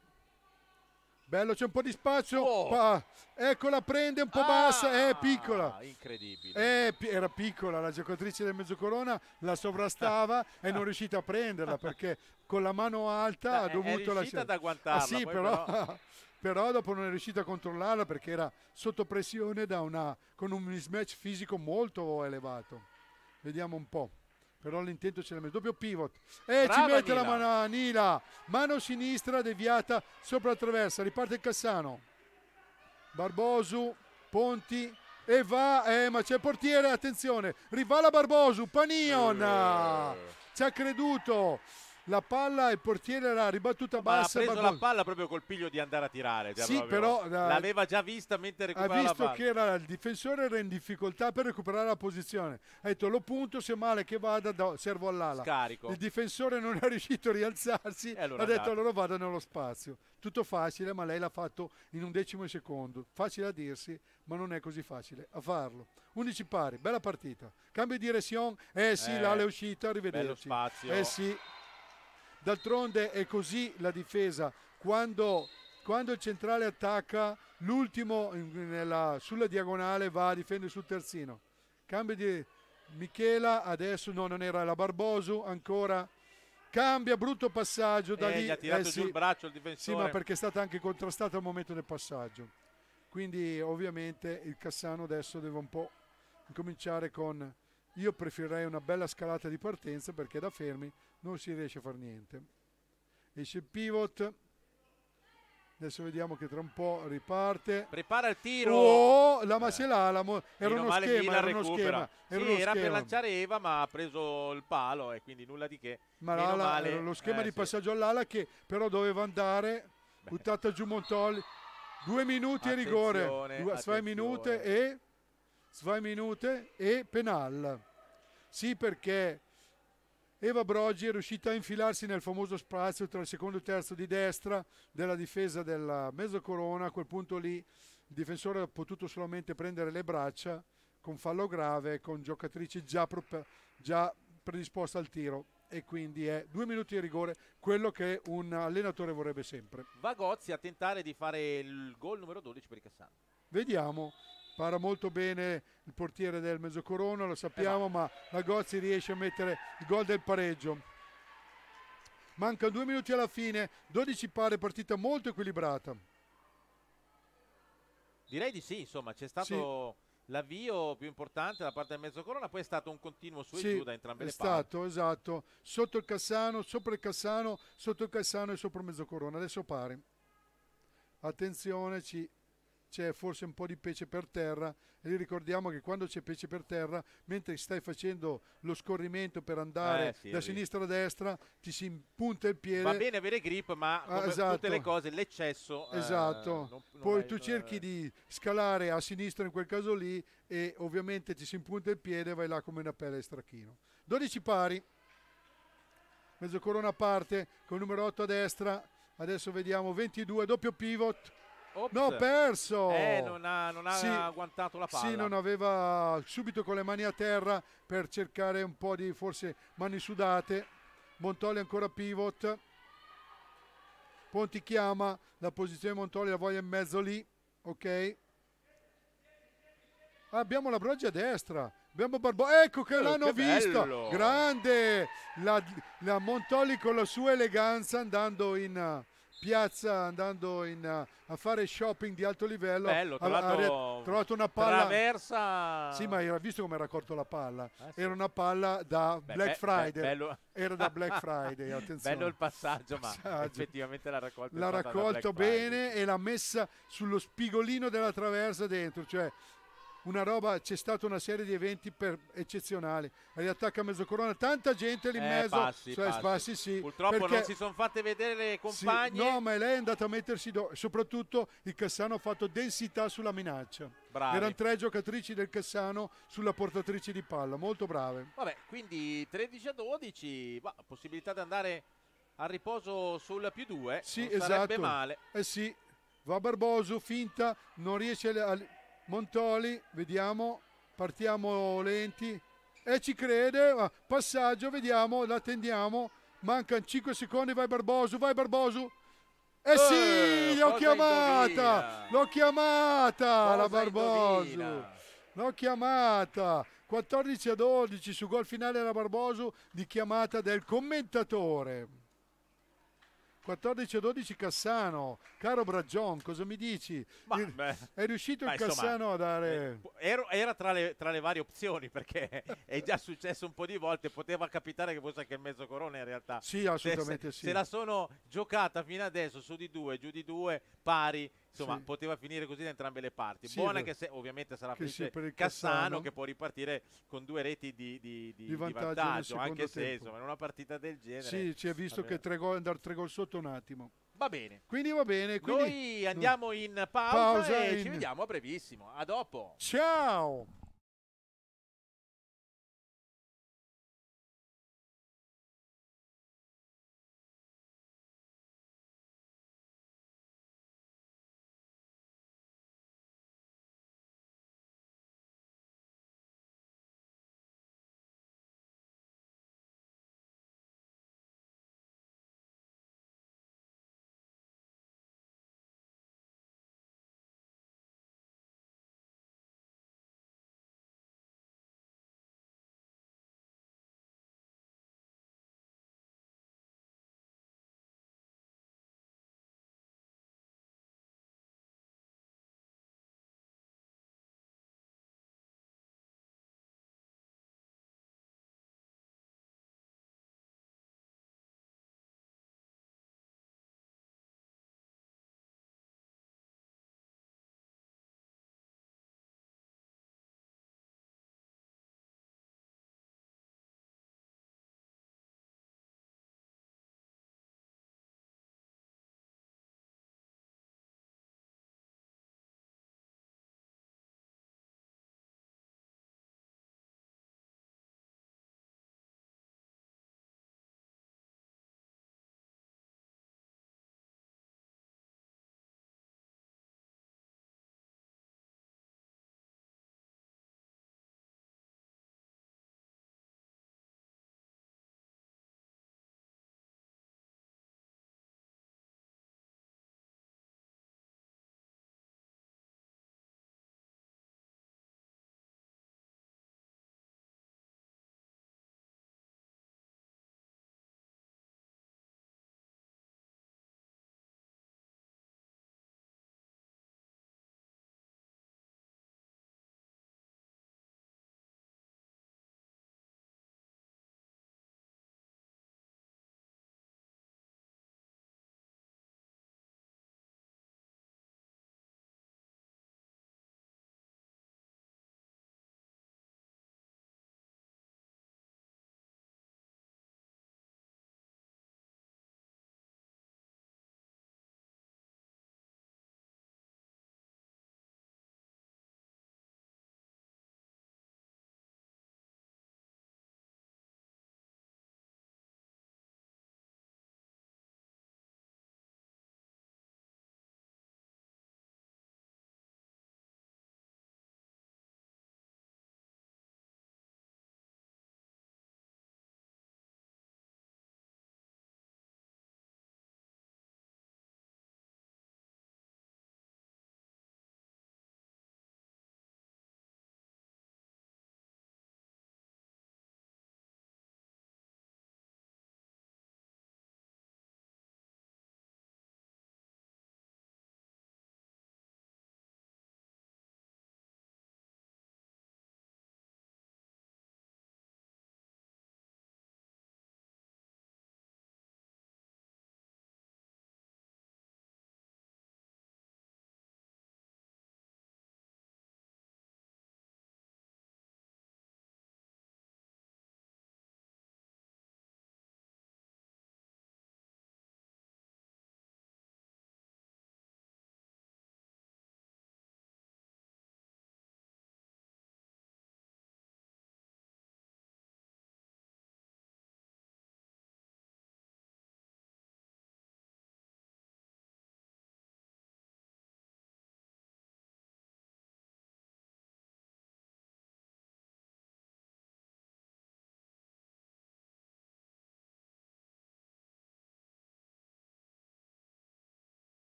Bello, c'è un po' di spazio. Oh. Eccola, prende un po' ah, bassa, è eh, piccola. Incredibile. È, eh, era piccola, la giocatrice del Mezzocorona la sovrastava e non è riuscita a prenderla perché con la mano alta ha dovuto lasciare. È riuscita ad agguantarla. Ah, sì, però, però... però dopo non è riuscita a controllarla perché era sotto pressione una, con un mismatch fisico molto elevato. Vediamo un po' però l'intento ce l'ha messo, doppio pivot e eh, Brava ci mette Nila. la mano Nila, mano sinistra deviata sopra la traversa, riparte Cassano, Barbosu, Ponti e va, eh, ma c'è il portiere, attenzione, rivala Barbosu, Panion, eh. ci ha creduto, la palla il portiere era ribattuta bassa. Ma ha preso la palla proprio col piglio di andare a tirare. Cioè sì, però eh, l'aveva già vista mentre recuperava. Ha visto che era, il difensore era in difficoltà per recuperare la posizione. Ha detto lo punto, se male che vada, do, servo all'ala. Scarico. Il difensore non è riuscito a rialzarsi, allora ha detto andate. allora vada nello spazio. Tutto facile, ma lei l'ha fatto in un decimo secondo. Facile a dirsi, ma non è così facile a farlo. 11 pari, bella partita. Cambio di direzione. Eh sì, eh, l'ala è eh, uscita, arrivederci. Bello spazio. Eh sì. D'altronde è così la difesa, quando, quando il centrale attacca, l'ultimo nella, sulla diagonale va a difendere sul terzino. Cambia di Michela, adesso no, non era la Barbosu, ancora cambia, brutto passaggio da eh, lì. Gli ha tirato eh, sì. il braccio il difensore. Sì, ma perché è stata anche contrastata al momento del passaggio. Quindi ovviamente il Cassano adesso deve un po' incominciare con... Io preferirei una bella scalata di partenza perché da fermi non si riesce a fare niente. Esce il pivot. Adesso vediamo che tra un po' riparte. Prepara il tiro. Oh, la Maselala. Eh. Era, uno schema, era uno schema. Era, sì, uno era schema. per lanciare Eva, ma ha preso il palo e quindi nulla di che. Ma l'ala, era lo schema eh, di sì. passaggio all'ala che però doveva andare. Beh. Buttata giù Montolli. Due minuti e rigore. Due, attenzione. minute e. Svai minute e penal. Sì, perché Eva Broggi è riuscita a infilarsi nel famoso spazio tra il secondo e il terzo di destra della difesa della Mezzocorona. A quel punto lì il difensore ha potuto solamente prendere le braccia con fallo grave, con giocatrici già, già predisposte al tiro e quindi è due minuti di rigore quello che un allenatore vorrebbe sempre. Vagozzi a tentare di fare il gol numero 12 per i Cassano. Vediamo, para molto bene il portiere del Mezzocorona, lo sappiamo, eh ma la Gozzi riesce a mettere il gol del pareggio. Manca due minuti alla fine, 12 pare, partita molto equilibrata. Direi di sì, insomma, c'è stato sì. l'avvio più importante da parte del Mezzocorona, poi è stato un continuo su e sì, giù da entrambe le parti. È stato, esatto, sotto il Cassano, sopra il Cassano, sotto il Cassano e sopra il Mezzocorona, adesso pare. Attenzione, ci c'è forse un po' di pesce per terra e lì ricordiamo che quando c'è pesce per terra, mentre stai facendo lo scorrimento per andare eh, sì, da sinistra a destra, ti si impunta il piede. Va bene avere grip, ma ah, come esatto. tutte le esatto. cose l'eccesso. Eh, esatto. Eh, non, non Poi è, tu cerchi è... Eh. di scalare a sinistra in quel caso lì e ovviamente ti si impunta il piede e vai là come una pelle di stracchino. 12 pari. Mezzo corona a parte con il numero 8 a destra. Adesso vediamo 22 doppio pivot Ops. No, perso! Eh, non ha, non ha sì, agguantato la palla. Sì, non aveva subito con le mani a terra per cercare un po' di forse mani sudate. Montoli ancora pivot. Ponti chiama la posizione di Montoli, la voglia in mezzo lì. Ok. Ah, abbiamo la broggia a destra. Abbiamo Barbo. Ecco che oh, l'hanno vista! Grande! La, la Montoli con la sua eleganza andando in piazza andando in, eh, a fare shopping di alto livello. Bello, ha, ha trovato una palla. Traversa. Sì, ma era visto come era corto la palla. Ah, sì. Era una palla da Beh, Black Friday. Be Era da Black Friday, attenzione. Bello il passaggio, ma effettivamente l'ha raccolto L'ha raccolto bene Friday. e l'ha messa sullo spigolino della traversa dentro, cioè una roba, c'è stata una serie di eventi per, eccezionali. Riattacca a Mezzocorona, tanta gente lì in eh, mezzo. Passi, cioè, passi. passi sì. Purtroppo perché, non si sono fatte vedere le compagne. Sì, no, ma lei è andata a mettersi, do... soprattutto il Cassano ha fatto densità sulla minaccia. Bravi. Erano tre giocatrici del Cassano sulla portatrice di palla, molto brave. Vabbè, quindi 13 a 12, bah, possibilità di andare al riposo sul più 2. Sì, non esatto. male. Eh sì, va Barboso, finta, non riesce a Montoli, vediamo, partiamo lenti e ci crede, passaggio, vediamo, l'attendiamo, mancano 5 secondi, vai Barboso, vai Barboso. Eh, eh sì, l'ho chiamata, l'ho chiamata cosa la Barbosu. L'ho chiamata 14 a 12 su gol finale la Barboso di chiamata del commentatore. 14-12 Cassano, caro Bragion, cosa mi dici? Ma, il, beh, è riuscito il Cassano a dare... Eh, era, era tra, le, tra, le, varie opzioni perché è già successo un po' di volte, poteva capitare che fosse anche il mezzo corona in realtà. Sì, assolutamente se, sì. Se la sono giocata fino adesso su di due, giù di due, pari Insomma, sì. poteva finire così da entrambe le parti. Sì, Buona che se, ovviamente sarà che felice Cassano, Cassano, che può ripartire con due reti di, di, di, di vantaggio, vantaggio anche tempo. se insomma, in una partita del genere. Sì, ci è visto che tre gol, andare tre gol sotto un attimo. Va bene. Quindi va bene. Quindi... Noi andiamo in pausa, pausa e in... ci vediamo a brevissimo. A dopo. Ciao.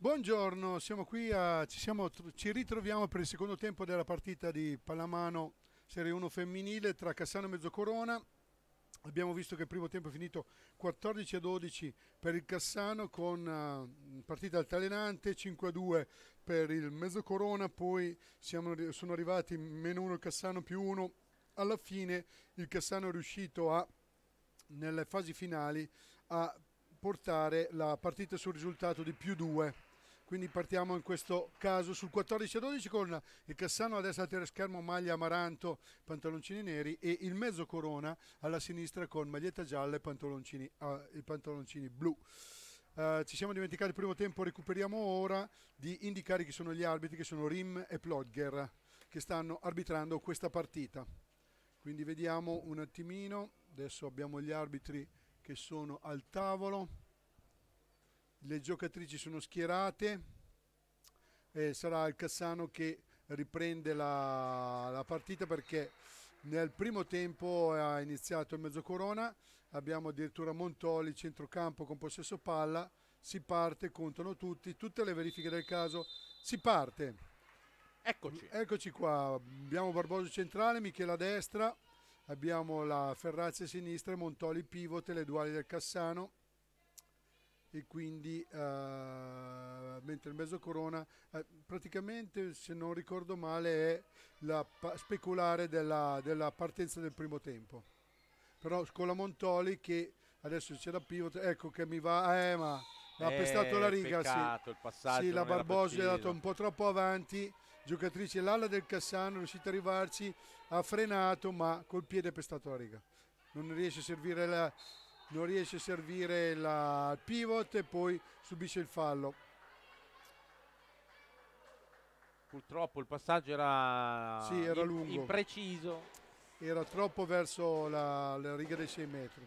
Buongiorno, siamo qui, a, ci, siamo, ci, ritroviamo per il secondo tempo della partita di pallamano Serie 1 femminile tra Cassano e Mezzocorona. Abbiamo visto che il primo tempo è finito 14 a 12 per il Cassano con eh, partita altalenante, 5 a 2 per il Mezzocorona, poi siamo, sono arrivati meno 1 il Cassano più 1. Alla fine il Cassano è riuscito a, nelle fasi finali a portare la partita sul risultato di più 2 quindi partiamo in questo caso sul 14-12 con il Cassano a destra a teleschermo maglia amaranto, pantaloncini neri e il mezzo corona alla sinistra con maglietta gialla e pantaloncini, ah, e pantaloncini blu. Uh, ci siamo dimenticati il primo tempo, recuperiamo ora di indicare chi sono gli arbitri, che sono Rim e Plodger, che stanno arbitrando questa partita. Quindi vediamo un attimino, adesso abbiamo gli arbitri che sono al tavolo le giocatrici sono schierate, e sarà il Cassano che riprende la, la, partita perché nel primo tempo ha iniziato il mezzo corona, abbiamo addirittura Montoli, centrocampo con possesso palla, si parte, contano tutti, tutte le verifiche del caso, si parte. Eccoci. Eccoci qua, abbiamo Barboso centrale, Michela destra, abbiamo la Ferrazzi a sinistra, Montoli pivote, le duali del Cassano e quindi uh, mentre il mezzo corona uh, praticamente se non ricordo male è la speculare della, della, partenza del primo tempo però con la Montoli che adesso c'è la pivot ecco che mi va eh ma ha eh, pestato la riga peccato, sì. sì la Barbosa è andata un po' troppo avanti giocatrice l'alla del Cassano è riuscita a arrivarci ha frenato ma col piede ha pestato la riga non riesce a servire la, non riesce a servire il pivot e poi subisce il fallo. Purtroppo il passaggio era, sì, era in, impreciso. Era troppo verso la, la riga dei 6 metri.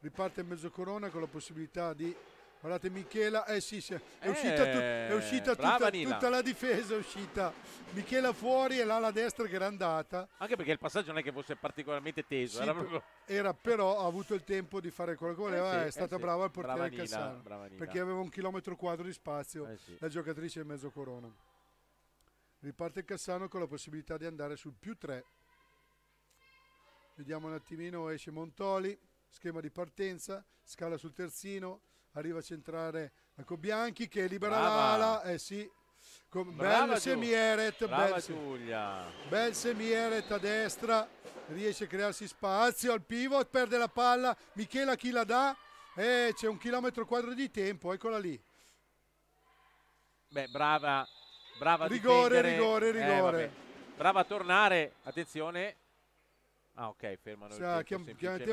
Riparte Mezzocorona con la possibilità di Guardate Michela, eh sì, sì è eh, uscita, tu, è uscita tutta, tutta, la difesa, è uscita Michela fuori e l'ala destra che era andata. Anche perché il passaggio non è che fosse particolarmente teso. Sì, era, proprio... era, però ha avuto il tempo di fare quello che voleva, eh sì, è stata eh brava al portiere brava Cassano, perché aveva un chilometro quadro di spazio eh la giocatrice in mezzo corona. Riparte Cassano con la possibilità di andare sul più 3. Vediamo un attimino, esce Montoli, schema di partenza, scala sul terzino, arriva a centrare ecco Bianchi che libera Brava. l'ala, eh sì, con bel Giu- Semieret, Brava bel, Giulia. bel Semieret a destra, riesce a crearsi spazio al pivot, perde la palla, Michela chi la dà? Eh, c'è un chilometro quadro di tempo, eccola lì. Beh, brava, brava rigore, a rigore, rigore. Eh, brava a tornare, attenzione. Ah, ok, fermano sì, il tempo chiam-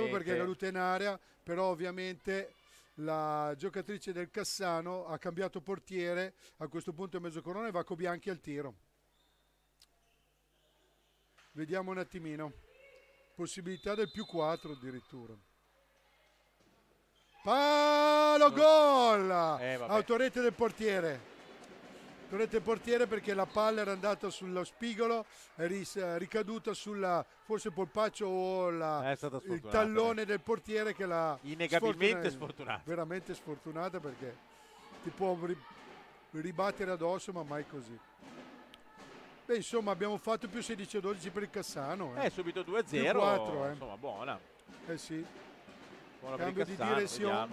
perché è caduta in area, però ovviamente la giocatrice del Cassano ha cambiato portiere, a questo punto è mezzo corona e va Bianchi al tiro. Vediamo un attimino. Possibilità del più 4 addirittura. Palo gol! Eh, Autorete del portiere tornate portiere perché la palla era andata sullo spigolo, è ricaduta sulla forse polpaccio o la, il tallone del portiere che l'ha innegabilmente sfortunata, sfortunata. Veramente sfortunata perché ti può ri, ribattere addosso, ma mai così. Beh, insomma, abbiamo fatto più 16-12 per il Cassano. Eh, eh subito 2-0. 4, eh. Insomma, buona. Eh sì. Buona Cambio per il Cassano, di direzione.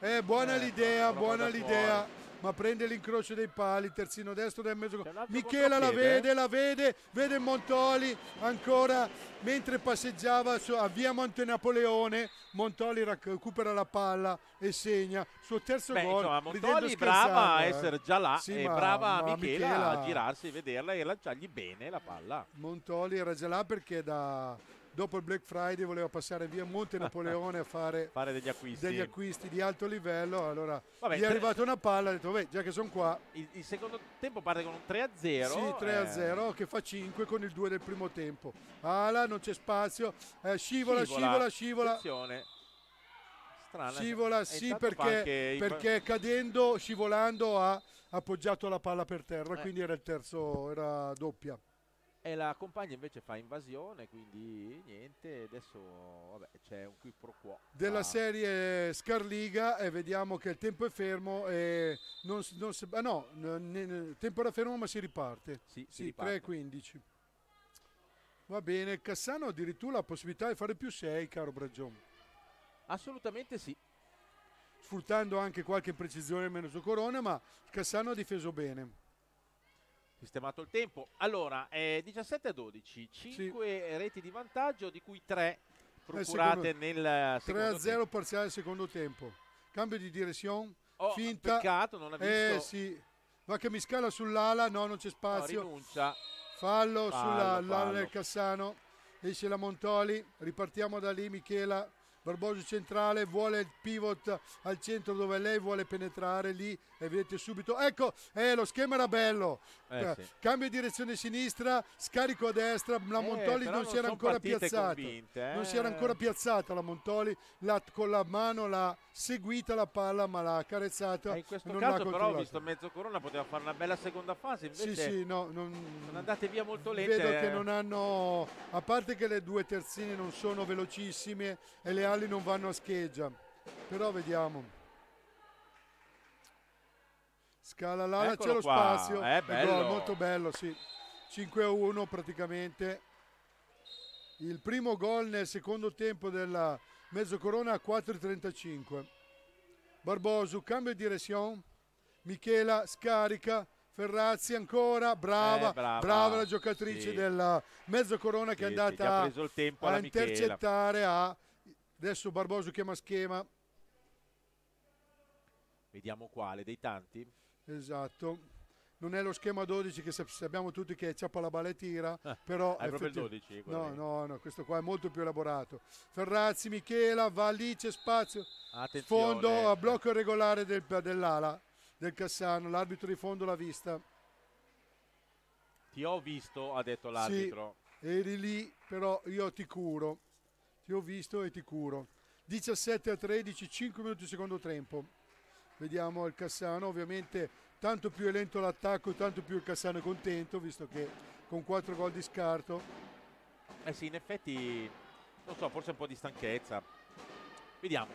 Eh, buona eh, l'idea, buona l'idea ma prende l'incrocio dei pali, terzino destro del mezzo. Michela la vede, eh? la vede, vede Montoli ancora mentre passeggiava a via Monte Napoleone. Montoli recupera la palla e segna suo terzo Beh, gol. Insomma, Montoli brava a eh. essere già là sì, e eh, ma, brava ma Michela, Michela a girarsi, vederla e lanciargli bene la palla. Montoli era già là perché da dopo il Black Friday voleva passare via Monte Napoleone a fare, fare degli, acquisti. degli, acquisti. di alto livello. Allora Vabbè, gli è arrivata una palla, ha detto: Vabbè, già che sono qua. Il, il, secondo tempo parte con un 3-0. Sì, 3-0 eh. che fa 5 con il 2 del primo tempo. Ala, non c'è spazio. Eh, scivola, scivola, scivola. Attenzione. Strana. Cioè, scivola, sì, perché, perché cadendo, scivolando ha appoggiato la palla per terra, eh. quindi era il terzo, era doppia. E la compagna invece fa invasione, quindi niente, adesso vabbè, c'è un qui pro quo. Della ah. serie Scarliga e vediamo che il tempo è fermo e non, non ah, no, il tempo era fermo ma si riparte. Sì, sì, sì 3-15. Va bene, Cassano addirittura la possibilità di fare più 6, caro Bragion. Assolutamente sì. Sfruttando anche qualche imprecisione meno su Corona, ma Cassano ha difeso bene sistemato il tempo. Allora, eh, 17-12, 5 sì. reti di vantaggio, di cui 3 eh, procurate nel secondo, 3 a 0 parziale secondo tempo. Cambio di direzione, oh, finta. Peccato, non ha eh, visto. Eh sì, va che mi scala sull'ala, no, non c'è spazio. No, rinuncia. Fallo, fallo sull'ala del Cassano, esce la Montoli, ripartiamo da lì Michela Barboso centrale, vuole il pivot al centro dove lei vuole penetrare lì e vedete subito, ecco, eh, lo schema era bello, eh, eh sì. cambio direzione sinistra, scarico a destra, la eh, Montoli non, si era ancora piazzata, convinte, non si era eh. ancora piazzata la Montoli, la, con la mano l'ha seguita la palla ma l'ha carezzata. E in questo non caso però ho visto mezzo corona, poteva fare una bella seconda fase, invece sì, sì, no, non, sono andate via molto lente. Vedo che non hanno, a parte che le due terzine non sono velocissime e le hanno gialli non vanno a scheggia, però vediamo. Scala l'ala, c'è lo qua, spazio. Eh, è bello. Gol, molto bello, sì. 5 a 1 praticamente. Il primo gol nel secondo tempo della Mezzocorona a 4.35. Barboso cambio di direzione. Michela scarica. Ferrazzi ancora, brava, eh, brava. brava la giocatrice sì. della Mezzocorona che sì, è andata a, a intercettare a Adesso Barboso chiama schema. Vediamo quale, dei tanti. Esatto. Non è lo schema 12 che sappiamo tutti che ciappa la balla e tira, però... è proprio il 12. No, lì. no, no, questo qua è molto più elaborato. Ferrazzi, Michela, va lì, c'è spazio. Attenzione. Fondo a blocco irregolare del, dell'ala del Cassano. L'arbitro di fondo l'ha vista. Ti ho visto, ha detto l'arbitro. Sì, eri lì, però io ti curo. Ti ho visto e ti curo. 17 a 13, 5 minuti secondo tempo. Vediamo il Cassano, ovviamente tanto più è lento l'attacco, tanto più il Cassano è contento, visto che con 4 gol di scarto. Eh sì, in effetti, non so, forse un po' di stanchezza. Vediamo.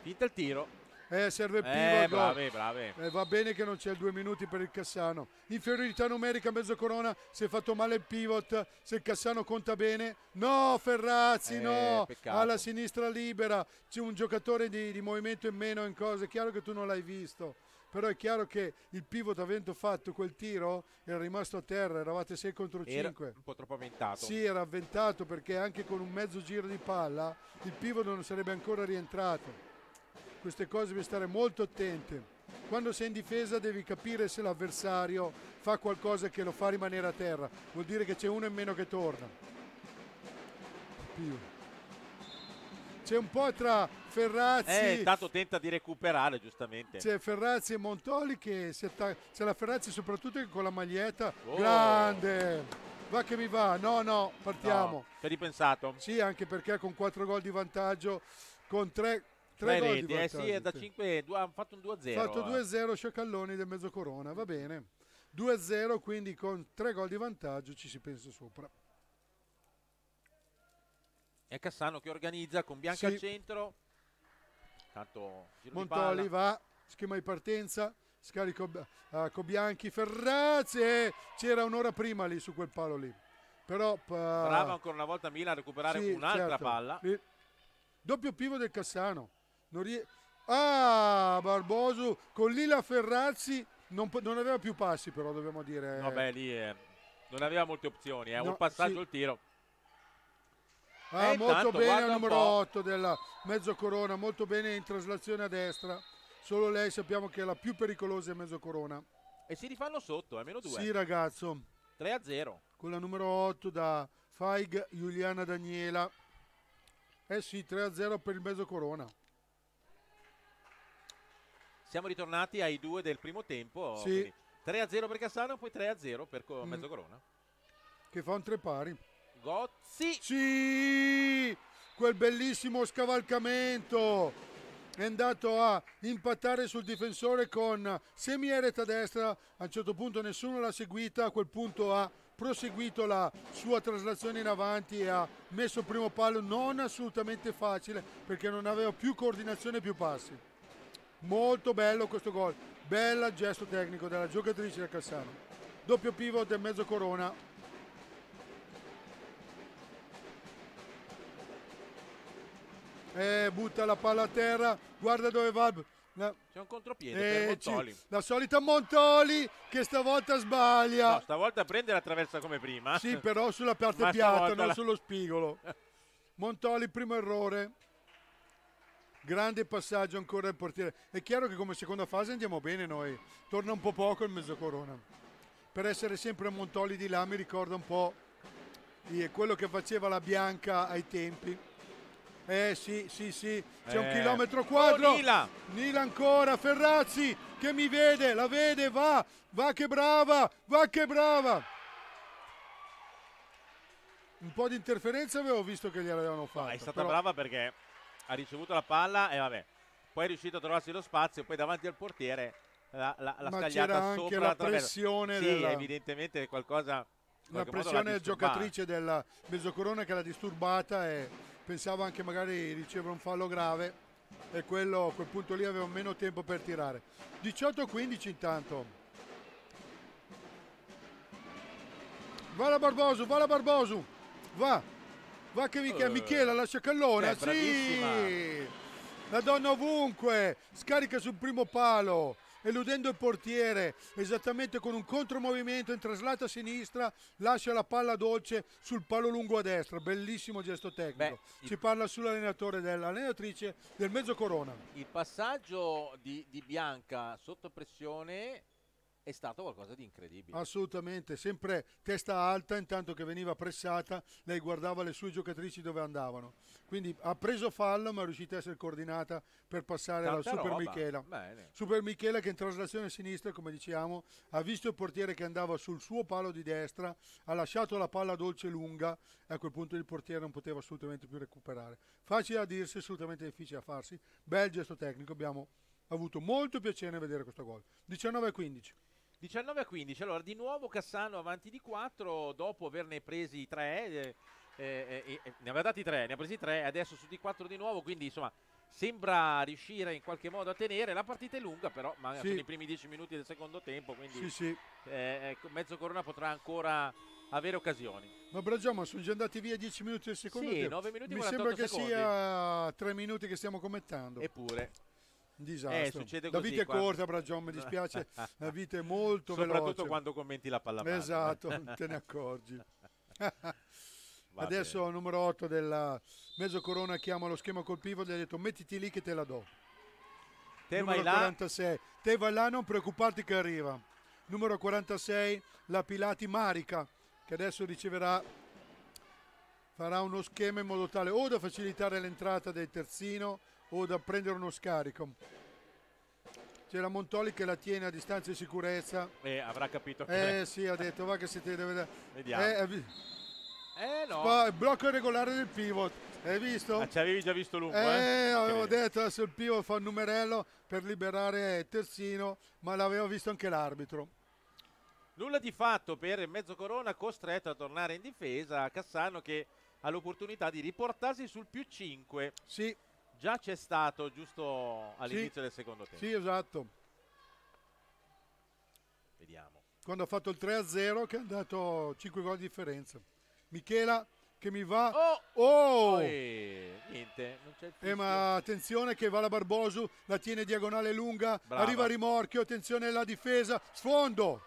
Finta il tiro, eh, serve Piva. Eh, bravi, bravi. Eh, va bene che non c'è il due minuti per il Cassano. Inferiorità numerica, mezzo corona. Si è fatto male il pivot. Se il Cassano conta bene. No, Ferrazzi, eh, no. Peccato. Alla sinistra libera. C'è un giocatore di, di movimento in meno in cosa. È chiaro che tu non l'hai visto però è chiaro che il pivot avendo fatto quel tiro era rimasto a terra, eravate 6 contro 5. Era un po' troppo avventato. Sì, era avventato perché anche con un mezzo giro di palla il pivot non sarebbe ancora rientrato queste cose devi stare molto attenti. Quando sei in difesa devi capire se l'avversario fa qualcosa che lo fa rimanere a terra, vuol dire che c'è uno in meno che torna. Più c'è un po' tra Ferrazzi. Eh, intanto tenta di recuperare, giustamente. C'è Ferrazzi e Montoli che si attacca. C'è la Ferrazzi, soprattutto che con la maglietta. Oh. Grande! Va che mi va! No, no, partiamo. No, ci hai ripensato? Sì, anche perché con 4 gol di vantaggio, con 3 Tre Beh, gol di eh, sì, è da 5, 2, hanno fatto un 2-0. Fatto 2-0 eh. Sciacalloni del mezzo corona, va bene. 2-0, quindi con tre gol di vantaggio ci si pensa sopra. È Cassano che organizza con Bianca sì. al centro. Tanto Montoli va, schema di partenza, scarico uh, Cobianchi, Ferrazzi. C'era un'ora prima lì su quel palo lì. Però, uh, Brava ancora una volta Mila a recuperare sì, un'altra certo. palla. Doppio pivo del Cassano. Non rie- ah, Barboso con Lila Ferrazzi non, non, aveva più passi però dobbiamo dire. Vabbè lì eh, non aveva molte opzioni, eh. No, un passaggio sì. il tiro. Ah, molto intanto, bene al numero 8 della mezzo corona, molto bene in traslazione a destra. Solo lei sappiamo che è la più pericolosa in mezzo corona. E si rifanno sotto, a eh, meno 2. Sì ragazzo. 3 a 0. Con la numero 8 da Feig Giuliana Daniela. Eh sì, 3 a 0 per il mezzo corona. Siamo ritornati ai due del primo tempo. Sì. 3-0 per Cassano, poi 3-0 per mm. Mezzocorona. Che fa un tre pari. Gozzi. Sì! Quel bellissimo scavalcamento è andato a impattare sul difensore con semiareta destra, a un certo punto nessuno l'ha seguita, a quel punto ha proseguito la sua traslazione in avanti e ha messo il primo palo non assolutamente facile perché non aveva più coordinazione e più passi molto bello questo gol bella gesto tecnico della giocatrice del Cassano doppio pivot e mezzo corona e eh, butta la palla a terra guarda dove va c'è un contropiede eh, Montoli. La solita Montoli che stavolta sbaglia. No, stavolta prende la traversa come prima. Sì, però sulla parte piatta, non la... sullo spigolo. Montoli, primo errore grande passaggio ancora del portiere. È chiaro che come seconda fase andiamo bene noi, torna un po' poco il mezzocorona. Per essere sempre a Montoli di là mi ricorda un po' quello che faceva la Bianca ai tempi. Eh sì, sì, sì, c'è eh. un chilometro quadro. Oh, Nila. Nila ancora, Ferrazzi che mi vede, la vede, va, va che brava, va che brava. Un po' di interferenza avevo visto che gliel'avevano fatta. È stata però... brava perché ha ricevuto la palla e vabbè, poi è riuscito a trovarsi lo spazio, poi davanti al portiere la, la, la scagliata sopra la pressione. Sì, della... evidentemente qualcosa... La pressione giocatrice della Mezzocorona che l'ha disturbata e pensava anche magari ricevere un fallo grave e quello, a quel punto lì aveva meno tempo per tirare. 18-15 intanto. Va la Barbosu, va la Barbosu, va, Va che mica uh, eh. Michela lascia Callona, eh, sì! La donna ovunque, scarica sul primo palo, eludendo il portiere, esattamente con un contromovimento in traslata a sinistra, lascia la palla dolce sul palo lungo a destra. Bellissimo gesto tecnico. Beh, Ci il... parla sull'allenatore dell'allenatrice del mezzo corona. Il passaggio di, di Bianca sotto pressione è stato qualcosa di incredibile. Assolutamente, sempre testa alta, intanto che veniva pressata, lei guardava le sue giocatrici dove andavano. Quindi ha preso fallo, ma è riuscita a essere coordinata per passare alla Super roba. Michela. Bene. Super Michela che in traslazione sinistra, come diciamo, ha visto il portiere che andava sul suo palo di destra, ha lasciato la palla dolce lunga e a quel punto il portiere non poteva assolutamente più recuperare. Facile a dirsi, assolutamente difficile a farsi. Bel gesto tecnico, abbiamo avuto molto piacere vedere questo gol. 19-15. 19 a 15, allora di nuovo Cassano avanti di 4 dopo averne presi 3, eh, eh, eh, eh, ne aveva dati 3, ne ha presi 3, adesso su di 4 di nuovo, quindi insomma sembra riuscire in qualche modo a tenere, la partita è lunga però, ma sì. sono i primi 10 minuti del secondo tempo, quindi sì, sì. Eh, ecco, mezzo Corona potrà ancora avere occasioni. Ma Bragioma, sono già andati via 10 minuti del secondo sì, tempo. 9 minuti Mi sembra che secondi. sia 3 minuti che stiamo commentando. Eppure disastro. Eh, la vita è quando... corta, Bragion, mi dispiace, la vita è molto veloce. Soprattutto quando commenti la pallamano. Esatto, te ne accorgi. Adesso al numero 8 della Mezzo Corona chiama lo schema colpivo, gli ha detto mettiti lì che te la do. Te numero vai 46. Là. Te vai là, non preoccuparti che arriva. Numero 46 la Pilati Marica che adesso riceverà farà uno schema in modo tale o da facilitare l'entrata del terzino o da prendere uno scarico. C'è la Montoli che la tiene a distanza di sicurezza. Eh, avrà capito che... Eh, sì, ha detto, va che si te deve... Vediamo. Eh, eh no. Sp blocco irregolare del pivot. Hai visto? Ma ah, ci avevi già visto lungo, eh? eh? avevo Credi. detto, adesso il pivot fa il numerello per liberare Terzino, ma l'aveva visto anche l'arbitro. Nulla di fatto per Mezzo Corona, costretto a tornare in difesa. Cassano che ha l'opportunità di riportarsi sul più 5. Sì, già c'è stato giusto all'inizio sì, del secondo tempo. Sì, esatto. Vediamo. Quando ha fatto il 3-0 che ha dato 5 gol di differenza. Michela che mi va... Oh! oh! oh e... niente, non c'è più. Eh, ma attenzione che va la Barboso, la tiene diagonale lunga, Brava. arriva a rimorchio, attenzione la difesa, sfondo!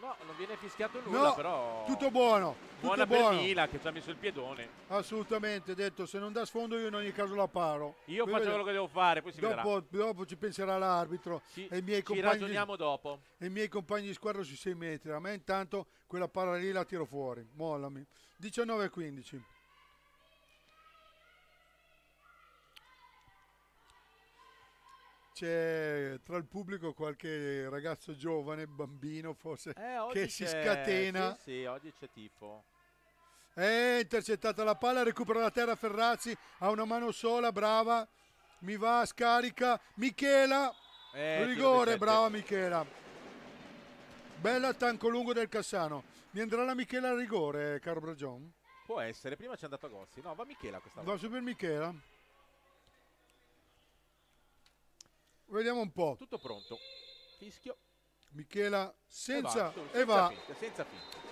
No, non viene fischiato nulla, no, però. Tutto buono. Buona tutto buono. Mila che ci ha messo il piedone. Assolutamente, detto, se non dà sfondo io in ogni caso la paro. Io faccio quello che devo fare, poi si dopo, vedrà. Dopo ci penserà l'arbitro. Ci, e i miei ci compagni, ragioniamo dopo. E i miei compagni di squadra sui 6 metri. A me intanto quella para la tiro fuori. Mollami. 19-15. c'è tra il pubblico qualche ragazzo giovane, bambino forse, eh, che si scatena. Sì, sì, oggi c'è tifo. È intercettata la palla, recupera la terra Ferrazzi, ha una mano sola, brava, mi va, scarica, Michela, eh, rigore, brava Michela. Bella tanco lungo del Cassano. Mi andrà la Michela a rigore, caro Bragion? Può essere, prima ci è andato Gossi, no, va Michela questa volta. Va su per Michela. Vediamo un po'. Tutto pronto. Fischio. Michela senza, e va, senza, senza,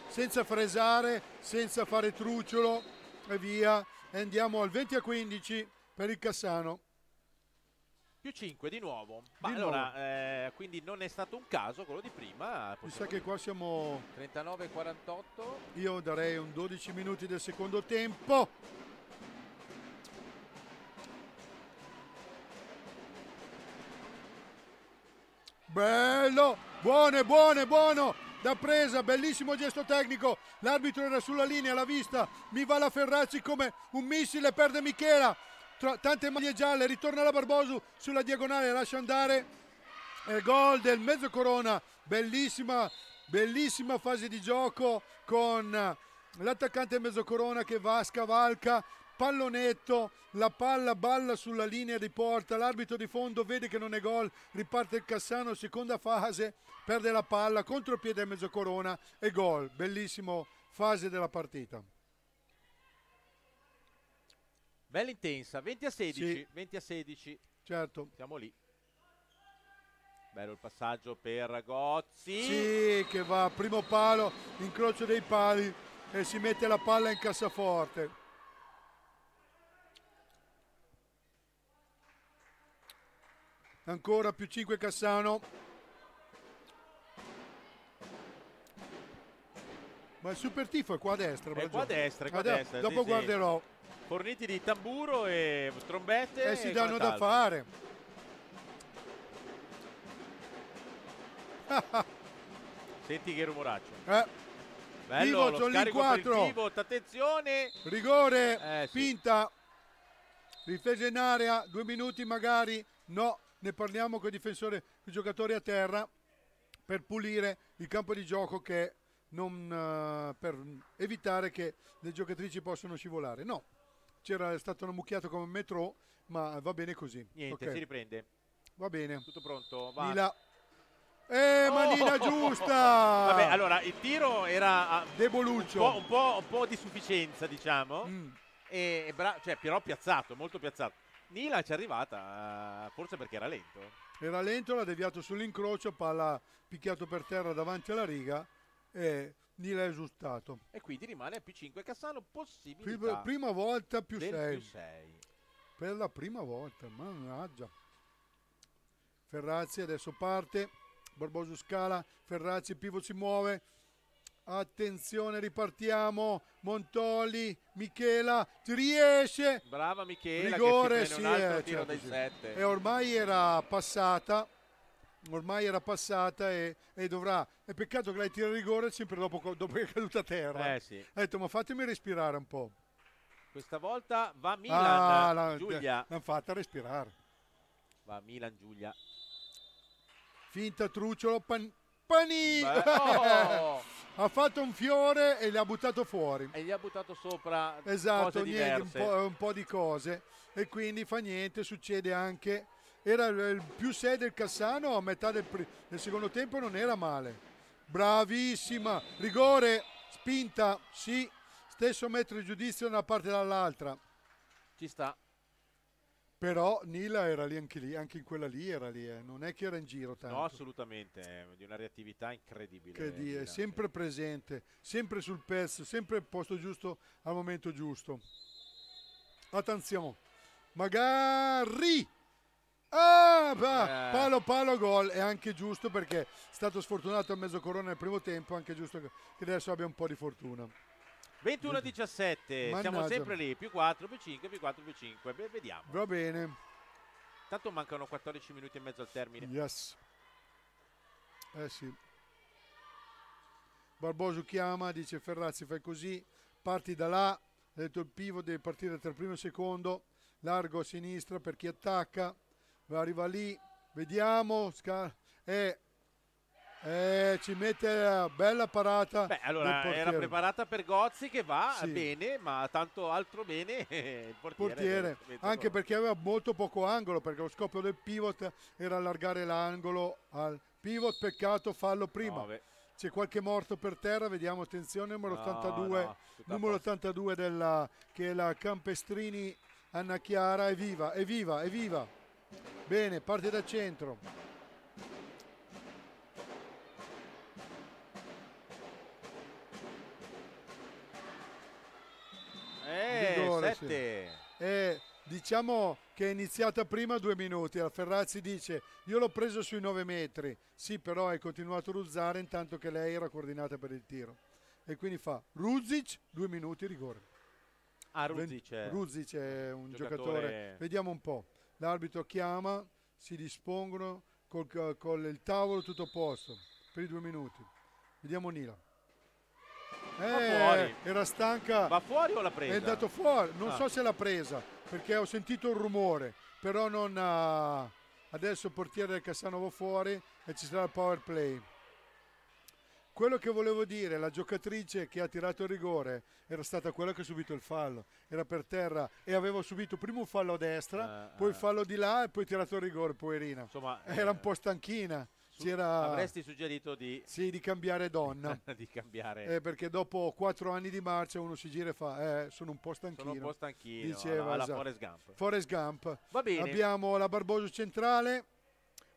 senza fresare, senza fare trucciolo e via. E andiamo al 20 a 15 per il Cassano più 5 di nuovo. Ma di allora, nuovo. Eh, quindi non è stato un caso quello di prima. Mi sa che qua siamo 39-48. Io darei un 12 minuti del secondo tempo. bello, buone, buone, buono, da presa, bellissimo gesto tecnico, l'arbitro era sulla linea, l'ha vista, mi va la Ferracci come un missile, perde Michela, tante maglie gialle, ritorna la Barbosu sulla diagonale, lascia andare, e eh, gol del mezzo corona, bellissima, bellissima fase di gioco con l'attaccante mezzo corona che va, scavalca, pallonetto, la palla balla sulla linea di porta, l'arbitro di fondo vede che non è gol, riparte il Cassano, seconda fase, perde la palla, contropiede a mezzocorona e gol, bellissimo fase della partita. Bella intensa, 20 a 16, sì. 20 a 16. Certo. Siamo lì. Bello il passaggio per Gozzi. Sì, che va primo palo, incrocio dei pali e si mette la palla in cassaforte. ancora più 5 Cassano ma il super tifo è qua a destra è qua a destra, è qua a ah, destra dopo sì, guarderò forniti di tamburo e strombette eh, si e si danno da fare senti che rumoraccio eh. bello Pivo, lo 4. Pivot, attenzione rigore eh, sì. pinta difesa in area due minuti magari no ne parliamo con i difensori, con i giocatori a terra per pulire il campo di gioco che non, eh, per evitare che le giocatrici possano scivolare. No, c'era stato una mucchiata come metro, ma va bene così. Niente, okay. si riprende. Va bene. Tutto pronto, va. Mila. Eh, oh! manina giusta! Vabbè, allora, il tiro era ah, Deboluccio. Un po', un po', un po di sufficienza, diciamo. Mm. E, e cioè, però piazzato, molto piazzato. Nila ci è arrivata, forse perché era lento. Era lento, l'ha deviato sull'incrocio, palla picchiato per terra davanti alla riga e Nila è esultato. E quindi rimane a più 5 Cassano, possibilità. Prima, prima volta più 6. Per la prima volta, mannaggia. Ferrazzi adesso parte, Barboso scala, Ferrazzi pivo si muove, Attenzione, ripartiamo. Montoli, Michela, riesce. Brava Michela, rigore, che si sì, un altro è, eh, tiro certo, dai sì. E ormai era passata. Ormai era passata e, e dovrà. È peccato che lei tira il rigore sempre dopo, dopo che è caduta a terra. Eh sì. Ha detto, ma fatemi respirare un po'. Questa volta va Milan, ah, la, Giulia. L'hanno fatta respirare. Va Milan, Giulia. Finta Trucciolo, pan, Panini. Oh! ha fatto un fiore e li ha buttato fuori. E gli ha buttato sopra esatto, niente, un, po', un, po', di cose. E quindi fa niente, succede anche. Era il più 6 del Cassano a metà del, del secondo tempo, non era male. Bravissima, rigore, spinta, sì, stesso metro di giudizio da una parte e dall'altra. Ci sta. Però Nila era lì anche lì, anche in quella lì era lì, eh. non è che era in giro tanto. No, assolutamente, eh. di una reattività incredibile. Che di, eh, è sempre presente, sempre sul pezzo, sempre al posto giusto, al momento giusto. Attenzione, magari... Ah, bah, eh. palo, palo, gol. È anche giusto perché è stato sfortunato a mezzo corona nel primo tempo, anche giusto che adesso abbia un po' di fortuna. 21-17, siamo sempre lì, più 4, più 5, più 4, più 5, Beh, vediamo. Va bene. intanto mancano 14 minuti e mezzo al termine. Yes. Eh sì. Barboso chiama, dice Ferrazzi fai così, parti da là, ha detto il pivo deve partire tra il primo e il secondo, largo a sinistra per chi attacca, arriva lì, vediamo, è eh, eh, ci mette bella parata. Beh, allora era preparata per Gozzi che va sì. bene, ma tanto altro bene il portiere. portiere anche gol. perché aveva molto poco angolo, perché lo scopo del pivot era allargare l'angolo al pivot, peccato fallo prima. 9. C'è qualche morto per terra, vediamo attenzione, numero, no, 82, no, numero 82 della, che è la Campestrini Anna Chiara, è viva, è Bene, parte da centro. parole. 7. E diciamo che è iniziata prima due minuti. La Ferrazzi dice: Io l'ho preso sui 9 metri. Sì, però hai continuato a ruzzare intanto che lei era coordinata per il tiro. E quindi fa Ruzic, due minuti rigore. Ah, Ruzic è, Ruzic è un giocatore. giocatore. Vediamo un po'. L'arbitro chiama, si dispongono con il tavolo tutto a posto per i due minuti. Vediamo Nila eh, era stanca. Va fuori o l'ha presa? È andato fuori, non ah. so se l'ha presa perché ho sentito un rumore, però non ha... Eh, adesso il portiere del Cassanovo fuori e ci sarà il power play. Quello che volevo dire, la giocatrice che ha tirato il rigore era stata quella che ha subito il fallo, era per terra e aveva subito prima un fallo a destra, eh, poi il eh. fallo di là e poi tirato il rigore, poverina. Insomma, era eh, un po' stanchina c'era... avresti suggerito di... Sì, di cambiare donna. di cambiare... Eh, perché dopo quattro anni di marcia uno si gira e fa, eh, sono un po' stanchino. Sono un po' stanchino, Diceva, alla, alla esatto. Forrest Gump. Forrest Gump. Va bene. Abbiamo la Barboso centrale,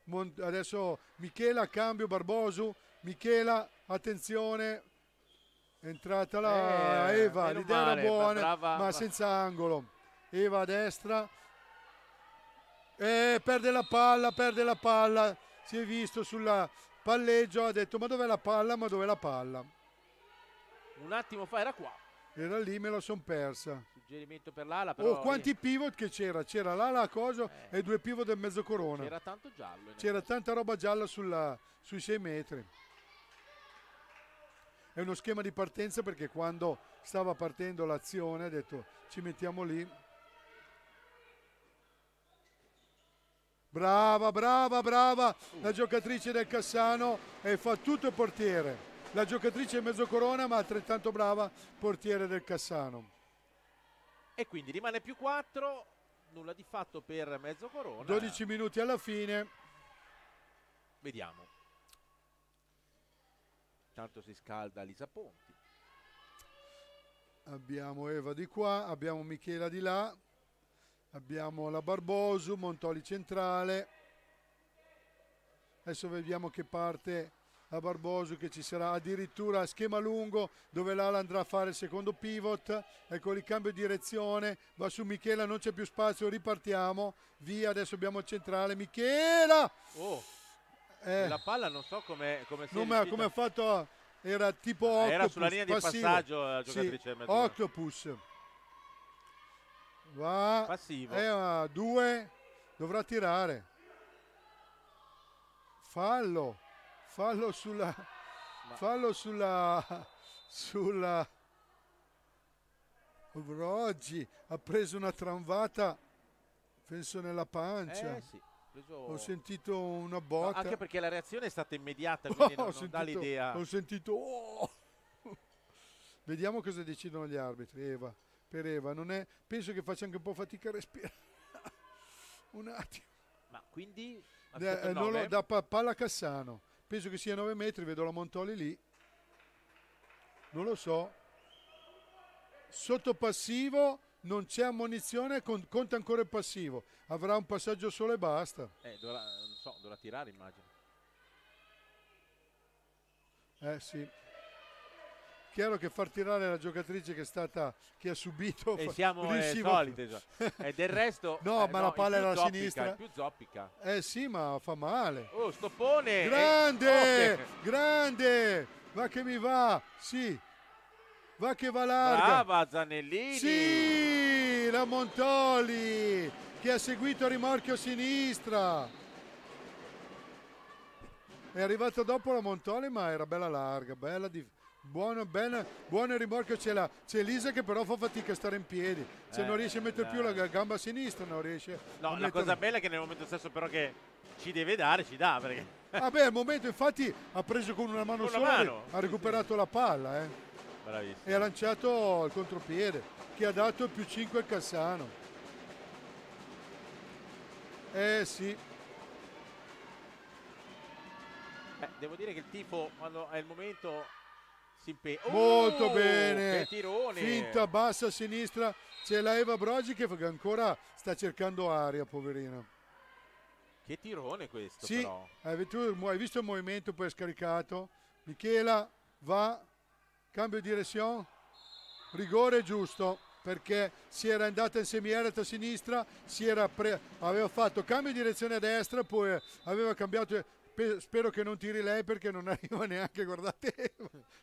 Mon- adesso Michela, cambio Barboso, Michela, attenzione, è entrata la eh, Eva, l'idea male, era buona, ma, brava, ma senza angolo. Eva a destra, E eh, perde la palla, perde la palla si è visto sul palleggio, ha detto ma dov'è la palla, ma dov'è la palla? Un attimo fa era qua. Era lì, me la son persa. Suggerimento per l'ala però. Oh, quanti eh. pivot che c'era? C'era l'ala a coso eh. e due pivot del mezzo corona. C'era tanto giallo. C'era tanta roba gialla sulla, sui 6 metri. È uno schema di partenza perché quando stava partendo l'azione ha detto ci mettiamo lì Brava, brava, brava la giocatrice del Cassano e fa tutto il portiere. La giocatrice è mezzo corona ma altrettanto brava portiere del Cassano. E quindi rimane più 4, nulla di fatto per mezzo corona. 12 minuti alla fine. Vediamo. Tanto si scalda Lisa Ponti. Abbiamo Eva di qua, abbiamo Michela di là, abbiamo la Barbosu, Montoli centrale, adesso vediamo che parte la Barbosu che ci sarà addirittura schema lungo dove l'ala andrà a fare il secondo pivot, ecco il cambio di direzione, va su Michela, non c'è più spazio, ripartiamo, via, adesso abbiamo il centrale, Michela! Oh, eh. La palla non so come, come si è come ha fatto, era tipo ah, Octopus Era sulla linea di passaggio la giocatrice sì, Octopus va passivo è a 2 dovrà tirare fallo fallo sulla Ma. fallo sulla sulla Oggi ha preso una tramvata penso nella pancia eh, sì. preso... ho sentito una botta no, anche perché la reazione è stata immediata quindi oh, non, non sentito, dà l'idea ho sentito oh. vediamo cosa decidono gli arbitri Eva per Eva. È, penso che faccia anche un po' fatica a respirare. un attimo. Ma quindi... Da, eh, lo, da pa- palla Cassano. Penso che sia 9 metri, vedo la Montoli lì. Non lo so. Sotto passivo non c'è ammonizione, con, conta ancora il passivo. Avrà un passaggio solo e basta. Eh, dovrà, so, dovrà tirare immagino. Eh sì chiaro che far tirare la giocatrice che, è stata, che ha subito e siamo eh, solite so. e del resto no eh, ma no, la palla era alla sinistra più zoppica eh sì ma fa male oh stoppone grande eh, grande va che mi va sì va che va larga brava Zanellini sì la Montoli che ha seguito a rimorchio sinistra è arrivata dopo la Montoli ma era bella larga bella di Buono, ben, buona rimorchia ce l'ha. C'è Elisa che però fa fatica a stare in piedi. Se eh, non riesce a mettere no. più la gamba a sinistra, non riesce. No, la mettere... cosa bella è che nel momento stesso però che ci deve dare, ci dà. Perché... Vabbè, ah, al momento infatti ha preso con una mano con sola, mano. ha recuperato sì, sì. la palla. Eh. Bravissimo. E ha lanciato il contropiede, che ha dato più 5 al Cassano. Eh sì, Beh, devo dire che il tifo quando è il momento Pe- oh, Molto bene. Finta bassa a sinistra. C'è la Eva Brogi che ancora sta cercando aria, poverina. Che tirone questo sì, però. hai visto il movimento poi è scaricato. Michela va, cambio di direzione, rigore giusto perché si era andata in semiarata a sinistra, si aveva fatto cambio di direzione a destra, poi aveva cambiato spero che non tiri lei perché non arriva neanche, guardate,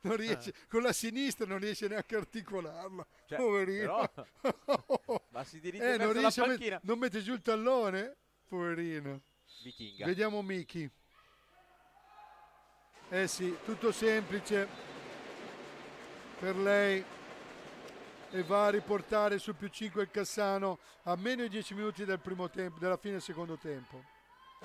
non riesce, ah. con la sinistra non riesce neanche a articolarla, cioè, poverino. Però, ma si dirige eh, non, riesce met- non mette giù il tallone, poverino. Vichinga. Vediamo Miki. Eh sì, tutto semplice per lei e va a riportare sul più 5 il Cassano a meno di 10 minuti del tempo, della fine del secondo tempo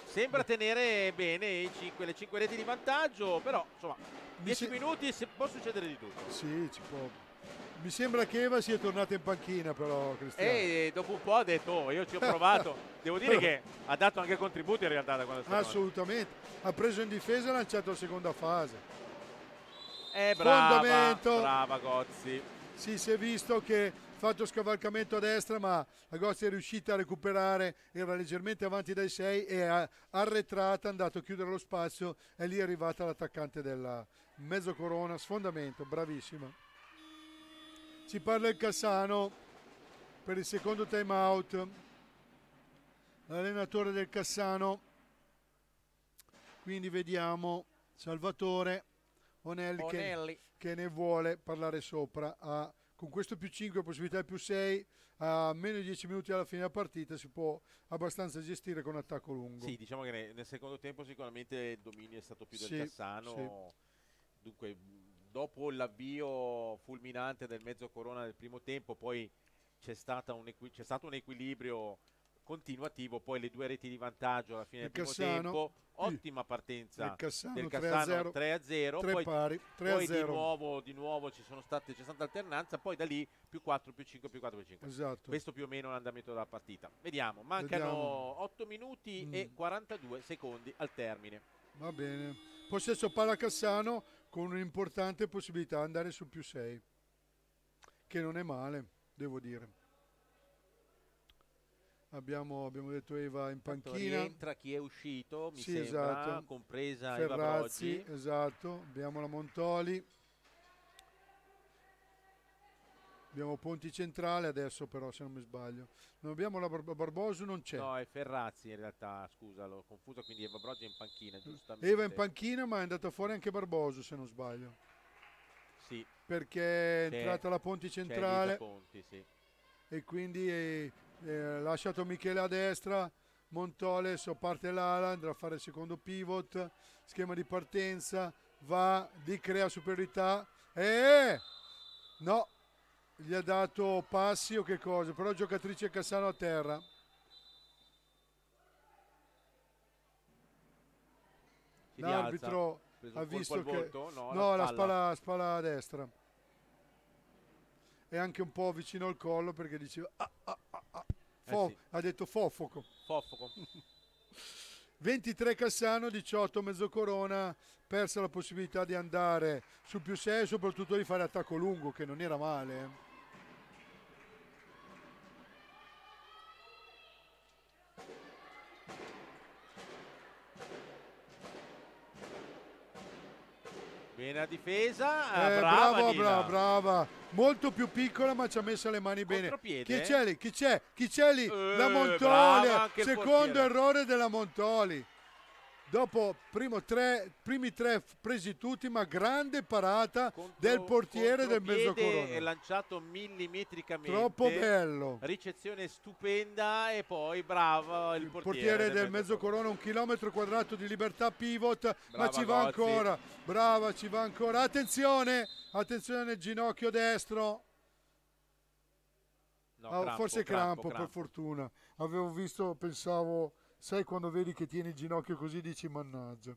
sembra tenere bene 5, le 5 reti di vantaggio, però insomma 10 se... minuti può succedere di tutto. Sì, ci può. Mi sembra che Eva sia tornata in panchina però Cristiano. E eh, dopo un po' ha detto oh, io ci ho provato. Devo dire che ha dato anche contributi in realtà da quando è stato. Assolutamente. Ha preso in difesa e ha lanciato la seconda fase. Eh, brava, Fondamento. brava Gozzi. Sì, si è visto che fatto scavalcamento a destra ma Agozzi è riuscita a recuperare era leggermente avanti dai 6 e è arretrata, è andato a chiudere lo spazio e lì è arrivata l'attaccante della mezzo corona, sfondamento bravissima ci parla il Cassano per il secondo time out l'allenatore del Cassano quindi vediamo Salvatore Onelli, Onelli. Che, che ne vuole parlare sopra a con questo più 5, possibilità più 6, a meno di 10 minuti alla fine della partita si può abbastanza gestire con attacco lungo. Sì, diciamo che nel, secondo tempo sicuramente il dominio è stato più del sì, Cassano, sì. dunque dopo l'avvio fulminante del mezzo corona del primo tempo poi c'è, c'è stato un equilibrio continuativo, poi le due reti di vantaggio alla fine il del primo Cassano. tempo ottima partenza Cassano, del Cassano 3-0, poi, pari, poi di, nuovo, di nuovo ci sono state, c'è stata alternanza, poi da lì più 4, più 5, più 4, più 5. Esatto. Questo più o meno è l'andamento della partita. Vediamo, mancano Vediamo. 8 minuti mm. e 42 secondi al termine. Va bene, possesso palla Cassano con un'importante possibilità di andare sul più 6, che non è male, devo dire. Abbiamo, abbiamo, detto Eva in panchina. Tanto rientra chi è uscito, mi sì, sembra, esatto. compresa Ferrazzi, Eva Broggi. Esatto, abbiamo la Montoli. Abbiamo Ponti Centrale adesso però, se non mi sbaglio. Non abbiamo la Bar Barboso, non c'è. No, è Ferrazzi in realtà, scusa, l'ho confuso, quindi Eva Broggi è in panchina, giustamente. Eva in panchina, ma è andata fuori anche Barboso, se non sbaglio. Sì. Perché è entrata la Ponti Centrale. Ponti, sì. E quindi eh, lasciato Michele a destra, Montole parte l'ala, andrà a fare il secondo pivot, schema di partenza, va, di crea superiorità e no, gli ha dato passi o che cosa, però giocatrice Cassano a terra. L'arbitro ha visto che volto, no, no la, spalla, spalla a destra e anche un po' vicino al collo perché diceva ah, ah, eh Fo- sì. Ha detto Fofoco. Fofoco. 23 Cassano, 18 Mezzocorona, persa la possibilità di andare su più 6 soprattutto di fare attacco lungo che non era male. Eh. Bene a difesa, ah, eh, brava, brava, brava, brava, Molto più piccola ma ci ha messo le mani bene. Chi c'è lì? Chi c'è? Chi c'è lì? Eh, la Montoli. Secondo errore della Montoli dopo tre, primi tre presi tutti, ma grande parata contro, del portiere del mezzocorona. è lanciato millimetricamente. Troppo bello. Ricezione stupenda e poi bravo il, il portiere, portiere, del, del mezzocorona, un chilometro quadrato di libertà pivot, Brava ma ci va Gozzi. ancora. Brava, ci va ancora. Attenzione, attenzione nel ginocchio destro. No, oh, crampo, forse crampo, crampo, per fortuna. Avevo visto, pensavo sai quando vedi che tieni il ginocchio così dici mannaggia.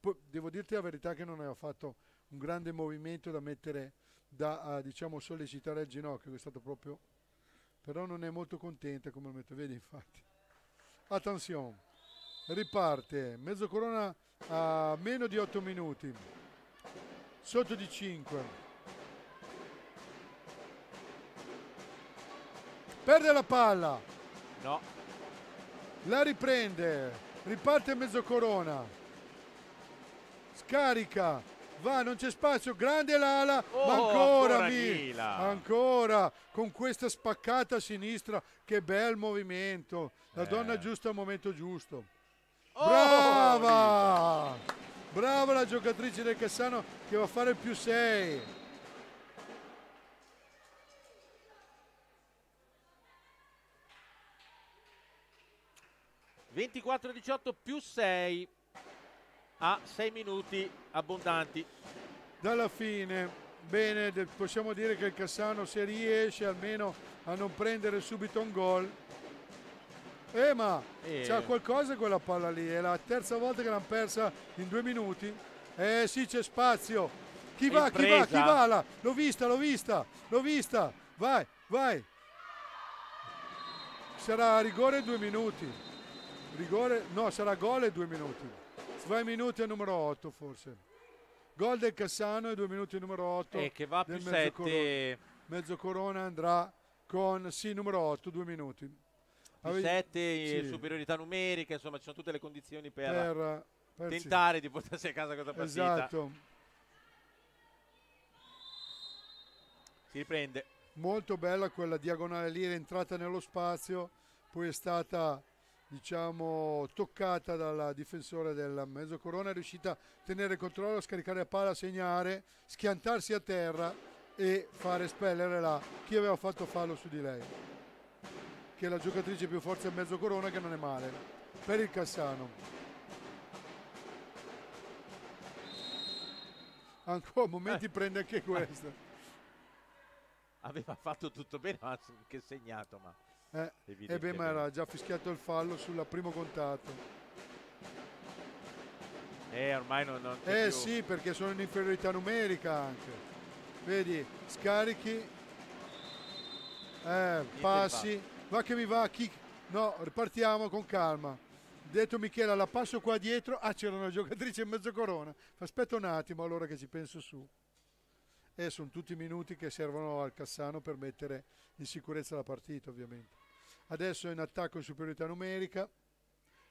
Poi, devo dirti la verità che non è fatto un grande movimento da mettere, da uh, diciamo sollecitare il ginocchio, che è stato proprio... Però non è molto contenta come lo metto, vedi infatti. Attenzione, riparte, mezzo corona a meno di 8 minuti, sotto di 5. Perde la palla. No, la riprende, riparte mezzocorona, scarica, va, non c'è spazio, grande l'ala, oh, ma ancora, ancora Mila, ancora con questa spaccata a sinistra, che bel movimento, la eh. donna giusta al momento giusto. Oh, brava! Brava la giocatrice del Cassano che va a fare il più 6. 24-18 più 6 a 6 minuti abbondanti dalla fine. Bene, possiamo dire che il Cassano se riesce almeno a non prendere subito un gol. Eh ma eh. c'è qualcosa quella palla lì, è la terza volta che l'hanno persa in due minuti. Eh sì, c'è spazio. Chi va, chi va, chi va? Là. L'ho vista, l'ho vista, l'ho vista. Vai, vai. Sarà a rigore due minuti. Rigore, no, sarà gol e due minuti. Due minuti al numero 8 forse. Gol del Cassano e due minuti al numero 8. E che va più 7. Corona. Mezzo corona andrà con, sì, numero 8, due minuti. Avevi... 7, eh, sì. superiorità numerica, insomma ci sono tutte le condizioni per, per, per tentare sì. di portarsi a casa questa partita. Esatto. Si riprende. Molto bella quella diagonale lì, l'entrata nello spazio, poi è stata diciamo, toccata dal difensore del mezzo corona, è riuscita a tenere il controllo, a scaricare la palla, a segnare, schiantarsi a terra e fare spellere la, chi aveva fatto fallo su di lei, che è la giocatrice più forte a mezzo corona che non è male, per il Cassano. Ancora momenti eh. prende anche questo. Aveva fatto tutto bene, ma che segnato, ma eh, e eh beh, ma era già fischiato il fallo sul primo contatto. Eh, ormai non... non eh più. sì, perché sono in inferiorità numerica anche. Vedi, scarichi, eh, passi, va che mi va, kick. No, ripartiamo con calma. Detto Michela, la passo qua dietro. Ah, c'era una giocatrice in mezzo corona. Aspetta un attimo allora che ci penso su. E eh, sono tutti i minuti che servono al Cassano per mettere in sicurezza la partita, ovviamente adesso è in attacco in superiorità numerica.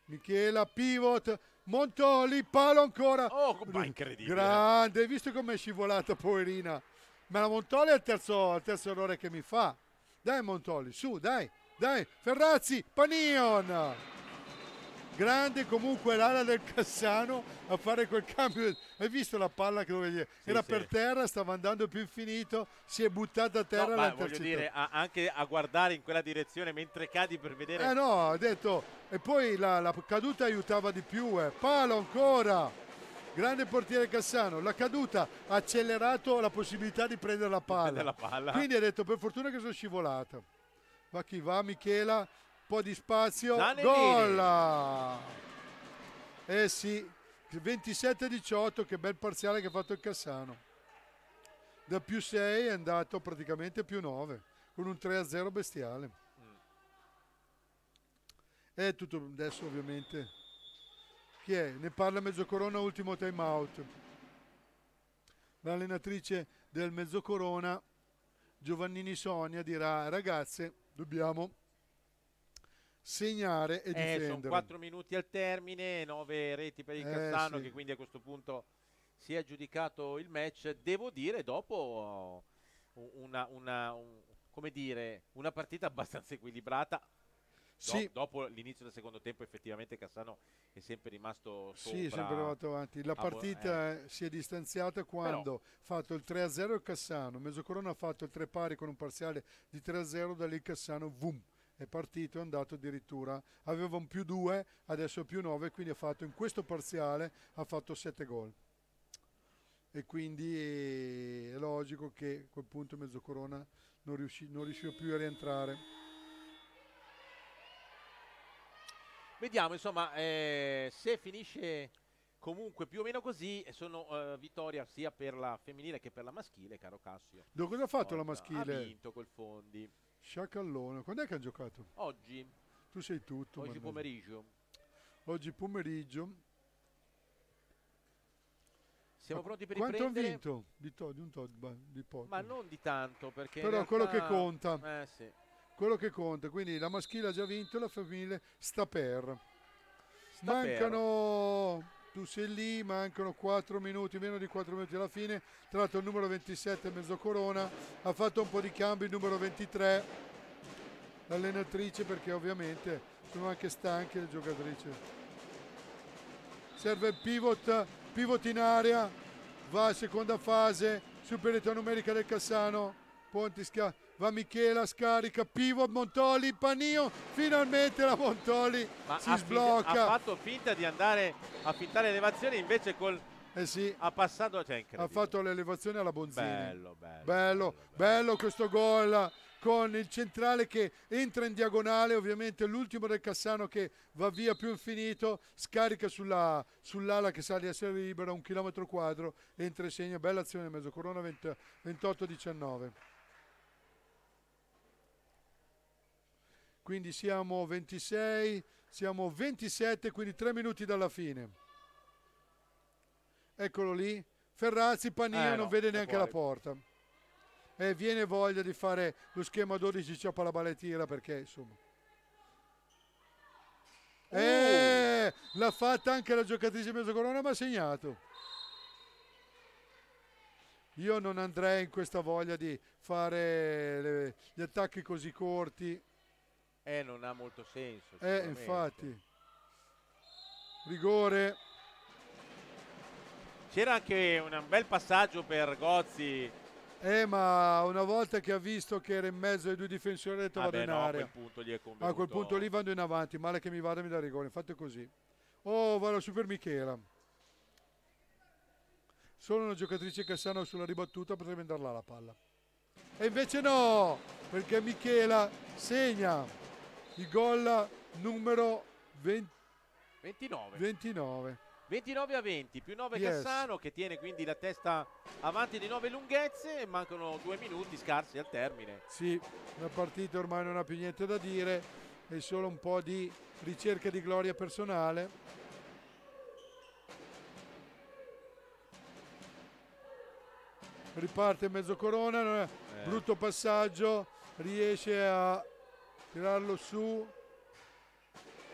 Michela, pivot, Montoli, palo ancora. Oh, ma incredibile. Grande, hai visto com'è scivolata, poverina. Ma la Montoli è il terzo, il terzo errore che mi fa. Dai Montoli, su, dai, dai. Ferrazzi, Panion grande comunque l'ala del Cassano a fare quel cambio hai visto la palla che dove sì, era sì. per terra stava andando più infinito si è buttata a terra no, voglio dire a, anche a guardare in quella direzione mentre cadi per vedere eh no ha detto e poi la, la caduta aiutava di più eh. palo ancora grande portiere Cassano la caduta ha accelerato la possibilità di prendere la palla, prendere la palla. quindi ha detto per fortuna che sono scivolato va chi va Michela po' di spazio, Zanellini. gol! Eh sì, 27-18, che bel parziale che ha fatto il Cassano. Da più 6 è andato praticamente più 9, con un 3-0 bestiale. È mm. eh, tutto adesso ovviamente. Chi è? Ne parla Mezzocorona, ultimo time out. L'allenatrice del Mezzocorona, Giovannini Sonia, dirà ragazze, dobbiamo segnare e eh, difendere. Sono 4 minuti al termine, 9 reti per il eh, Cassano sì. che quindi a questo punto si è aggiudicato il match. Devo dire dopo uh, una, una, un, come dire, una partita abbastanza equilibrata. Sì. dopo l'inizio del secondo tempo effettivamente Cassano è sempre rimasto sopra. Sì, sempre andato avanti. La partita ah, eh. si è distanziata quando ha fatto il 3-0 il Cassano. Mezzocorona ha fatto il 3 pari con un parziale di 3-0, da lì Cassano, vum è partito, è andato addirittura, aveva un più 2, adesso più 9, quindi ha fatto in questo parziale ha fatto 7 gol. E quindi è logico che a quel punto Mezzocorona non, riusci, non riusciva più a rientrare. Vediamo insomma eh, se finisce comunque più o meno così sono eh, vittoria sia per la femminile che per la maschile caro Cassio. Do cosa ha fatto Porta, la maschile? Ha vinto col Fondi. Sciacallone, quando è che ha giocato? Oggi. Tu sei tutto. Oggi mannaggia. pomeriggio. Oggi pomeriggio. Siamo Ma pronti per quanto riprendere. Quanto ha vinto? Di, to- di un to- di poco. Ma non di tanto perché... Però realtà... quello che conta. Eh sì. Quello che conta, quindi la maschile ha già vinto, la femminile sta per. Sta Mancano... Per tu sei lì, mancano 4 minuti, meno di 4 minuti alla fine, tra l'altro il numero 27 mezzo corona, ha fatto un po' di cambi il numero 23, l'allenatrice perché ovviamente sono anche stanche le giocatrici. Serve il pivot, pivot in area, va a seconda fase, superiorità numerica del Cassano, Ponti va Michela, scarica, pivot, Montoli, panino, finalmente la Montoli Ma si sblocca. Ha fatto finta di andare a fintare l'elevazione invece col... Eh sì. Ha passato, cioè ha fatto l'elevazione alla Bonzini. Bello, bello. Bello, bello, bello questo gol con il centrale che entra in diagonale, ovviamente l'ultimo del Cassano che va via più infinito, scarica sull'ala che sale a serie libera, un chilometro quadro, entra e segna, bella azione in mezzo, Corona 28-19. quindi siamo 26, siamo 27, quindi 3 minuti dalla fine. Eccolo lì, Ferrazzi, Pania eh, non vede neanche fuori. la porta. E viene voglia di fare lo schema 12 ciappa la balla e tira perché insomma... Uh. Eh, l'ha fatta anche la giocatrice Mezzo Corona, ma ha segnato. Io non andrei in questa voglia di fare le, gli attacchi così corti eh, non ha molto senso. Eh, infatti. Rigore. C'era anche un bel passaggio per Gozzi. Eh, ma una volta che ha visto che era in mezzo ai due difensori, ha detto ah, vado in no, area. A quel punto gli è A quel punto lì vado in avanti, male che mi vada mi dà rigore, infatti è così. Oh, vado su per Michela. Solo una giocatrice Cassano sulla ribattuta potrebbe andarla la palla. E invece no, perché Michela segna il gol numero 20... 29. 29. 29 a 20 più 9 yes. Cassano che tiene quindi la testa avanti di 9 lunghezze e mancano due minuti scarsi al termine. Sì, la partita ormai non ha più niente da dire, è solo un po' di ricerca di gloria personale. Riparte mezzo corona, eh. brutto passaggio, riesce a tirarlo su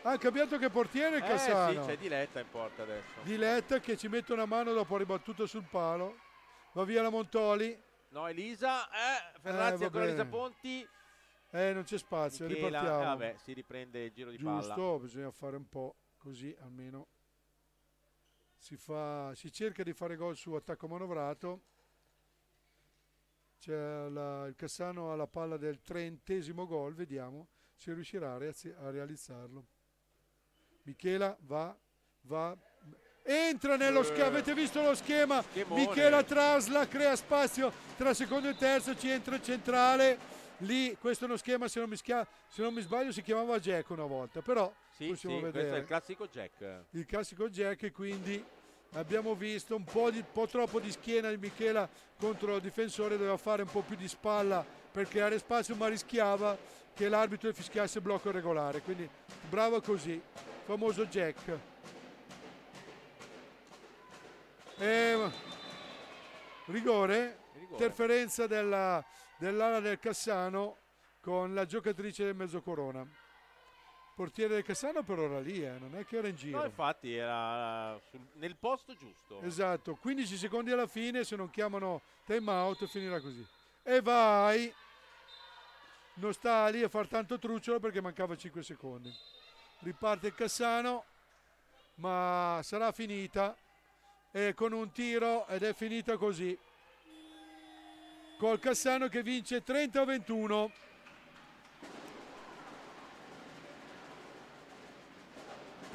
ha ah, cambiato che portiere eh, sì, c'è Diletta in porta adesso Diletta che ci mette una mano dopo ribattuto sul palo va via la Montoli no Elisa eh, Ferrazzi eh, ancora Elisa Ponti eh non c'è spazio Michela, ripartiamo ah, eh, vabbè si riprende il giro di giusto, palla giusto bisogna fare un po' così almeno si, fa, si cerca di fare gol su attacco manovrato cioè la, il Cassano ha la palla del trentesimo gol, vediamo se riuscirà a, a realizzarlo. Michela va, va, entra nello schema, eh. avete visto lo schema, Schemone. Michela trasla, crea spazio tra secondo e terzo, ci entra il centrale, lì questo è uno schema, se non mi, schia, se non mi sbaglio si chiamava Jack una volta, però sì, possiamo sì, vedere. questo è il classico Jack. Il classico Jack quindi abbiamo visto un po', di, po troppo di schiena di Michela contro il difensore, doveva fare un po' più di spalla per creare spazio, ma rischiava che l'arbitro fischiasse blocco regolare, quindi bravo così, famoso Jack. Ehm, e, rigore, interferenza dell'ala del Cassano con la giocatrice del Mezzocorona portiere del Cassano per ora lì, eh, non è che era in giro. No, infatti era sul, nel posto giusto. Esatto, 15 secondi alla fine, se non chiamano time out finirà così. E vai! Non sta lì a far tanto trucciolo perché mancava 5 secondi. Riparte il Cassano, ma sarà finita e con un tiro ed è finita così. Col Cassano che vince 30-21.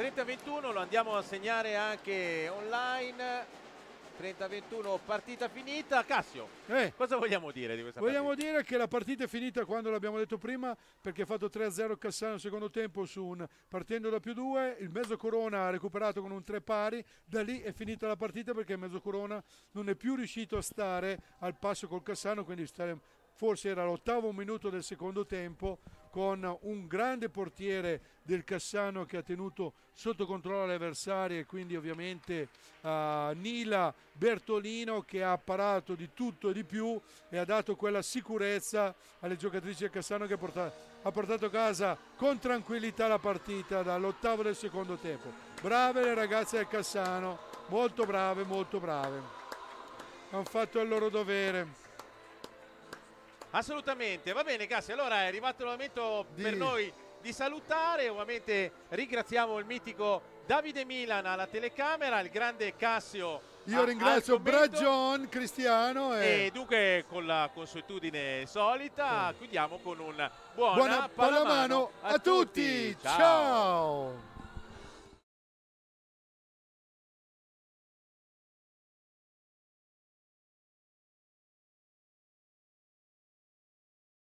30-21 lo andiamo a segnare anche online. 30-21, partita finita. Cassio, eh, cosa vogliamo dire di questa vogliamo partita? Vogliamo dire che la partita è finita quando l'abbiamo detto prima, perché ha fatto 3-0 Cassano al secondo tempo un, partendo da più 2, il mezzo Corona ha recuperato con un 3 pari, da lì è finita la partita perché il mezzo Corona non è più riuscito a stare al passo col Cassano, quindi stare forse era l'ottavo minuto del secondo tempo, con un grande portiere del Cassano che ha tenuto sotto controllo le avversarie, quindi ovviamente uh, Nila Bertolino che ha parato di tutto e di più e ha dato quella sicurezza alle giocatrici del Cassano che porta ha portato a casa con tranquillità la partita dall'ottavo del secondo tempo. Brave le ragazze del Cassano, molto brave, molto brave. Hanno fatto il loro dovere. Assolutamente, va bene Cassi, allora è arrivato il momento di... per noi di salutare, ovviamente ringraziamo il mitico Davide Milan alla telecamera, il grande Cassio. Io a, ringrazio Bragion, Cristiano e... e... dunque con la consuetudine solita chiudiamo con un buon buona pallamano, pallamano a, a tutti. tutti. Ciao. Ciao.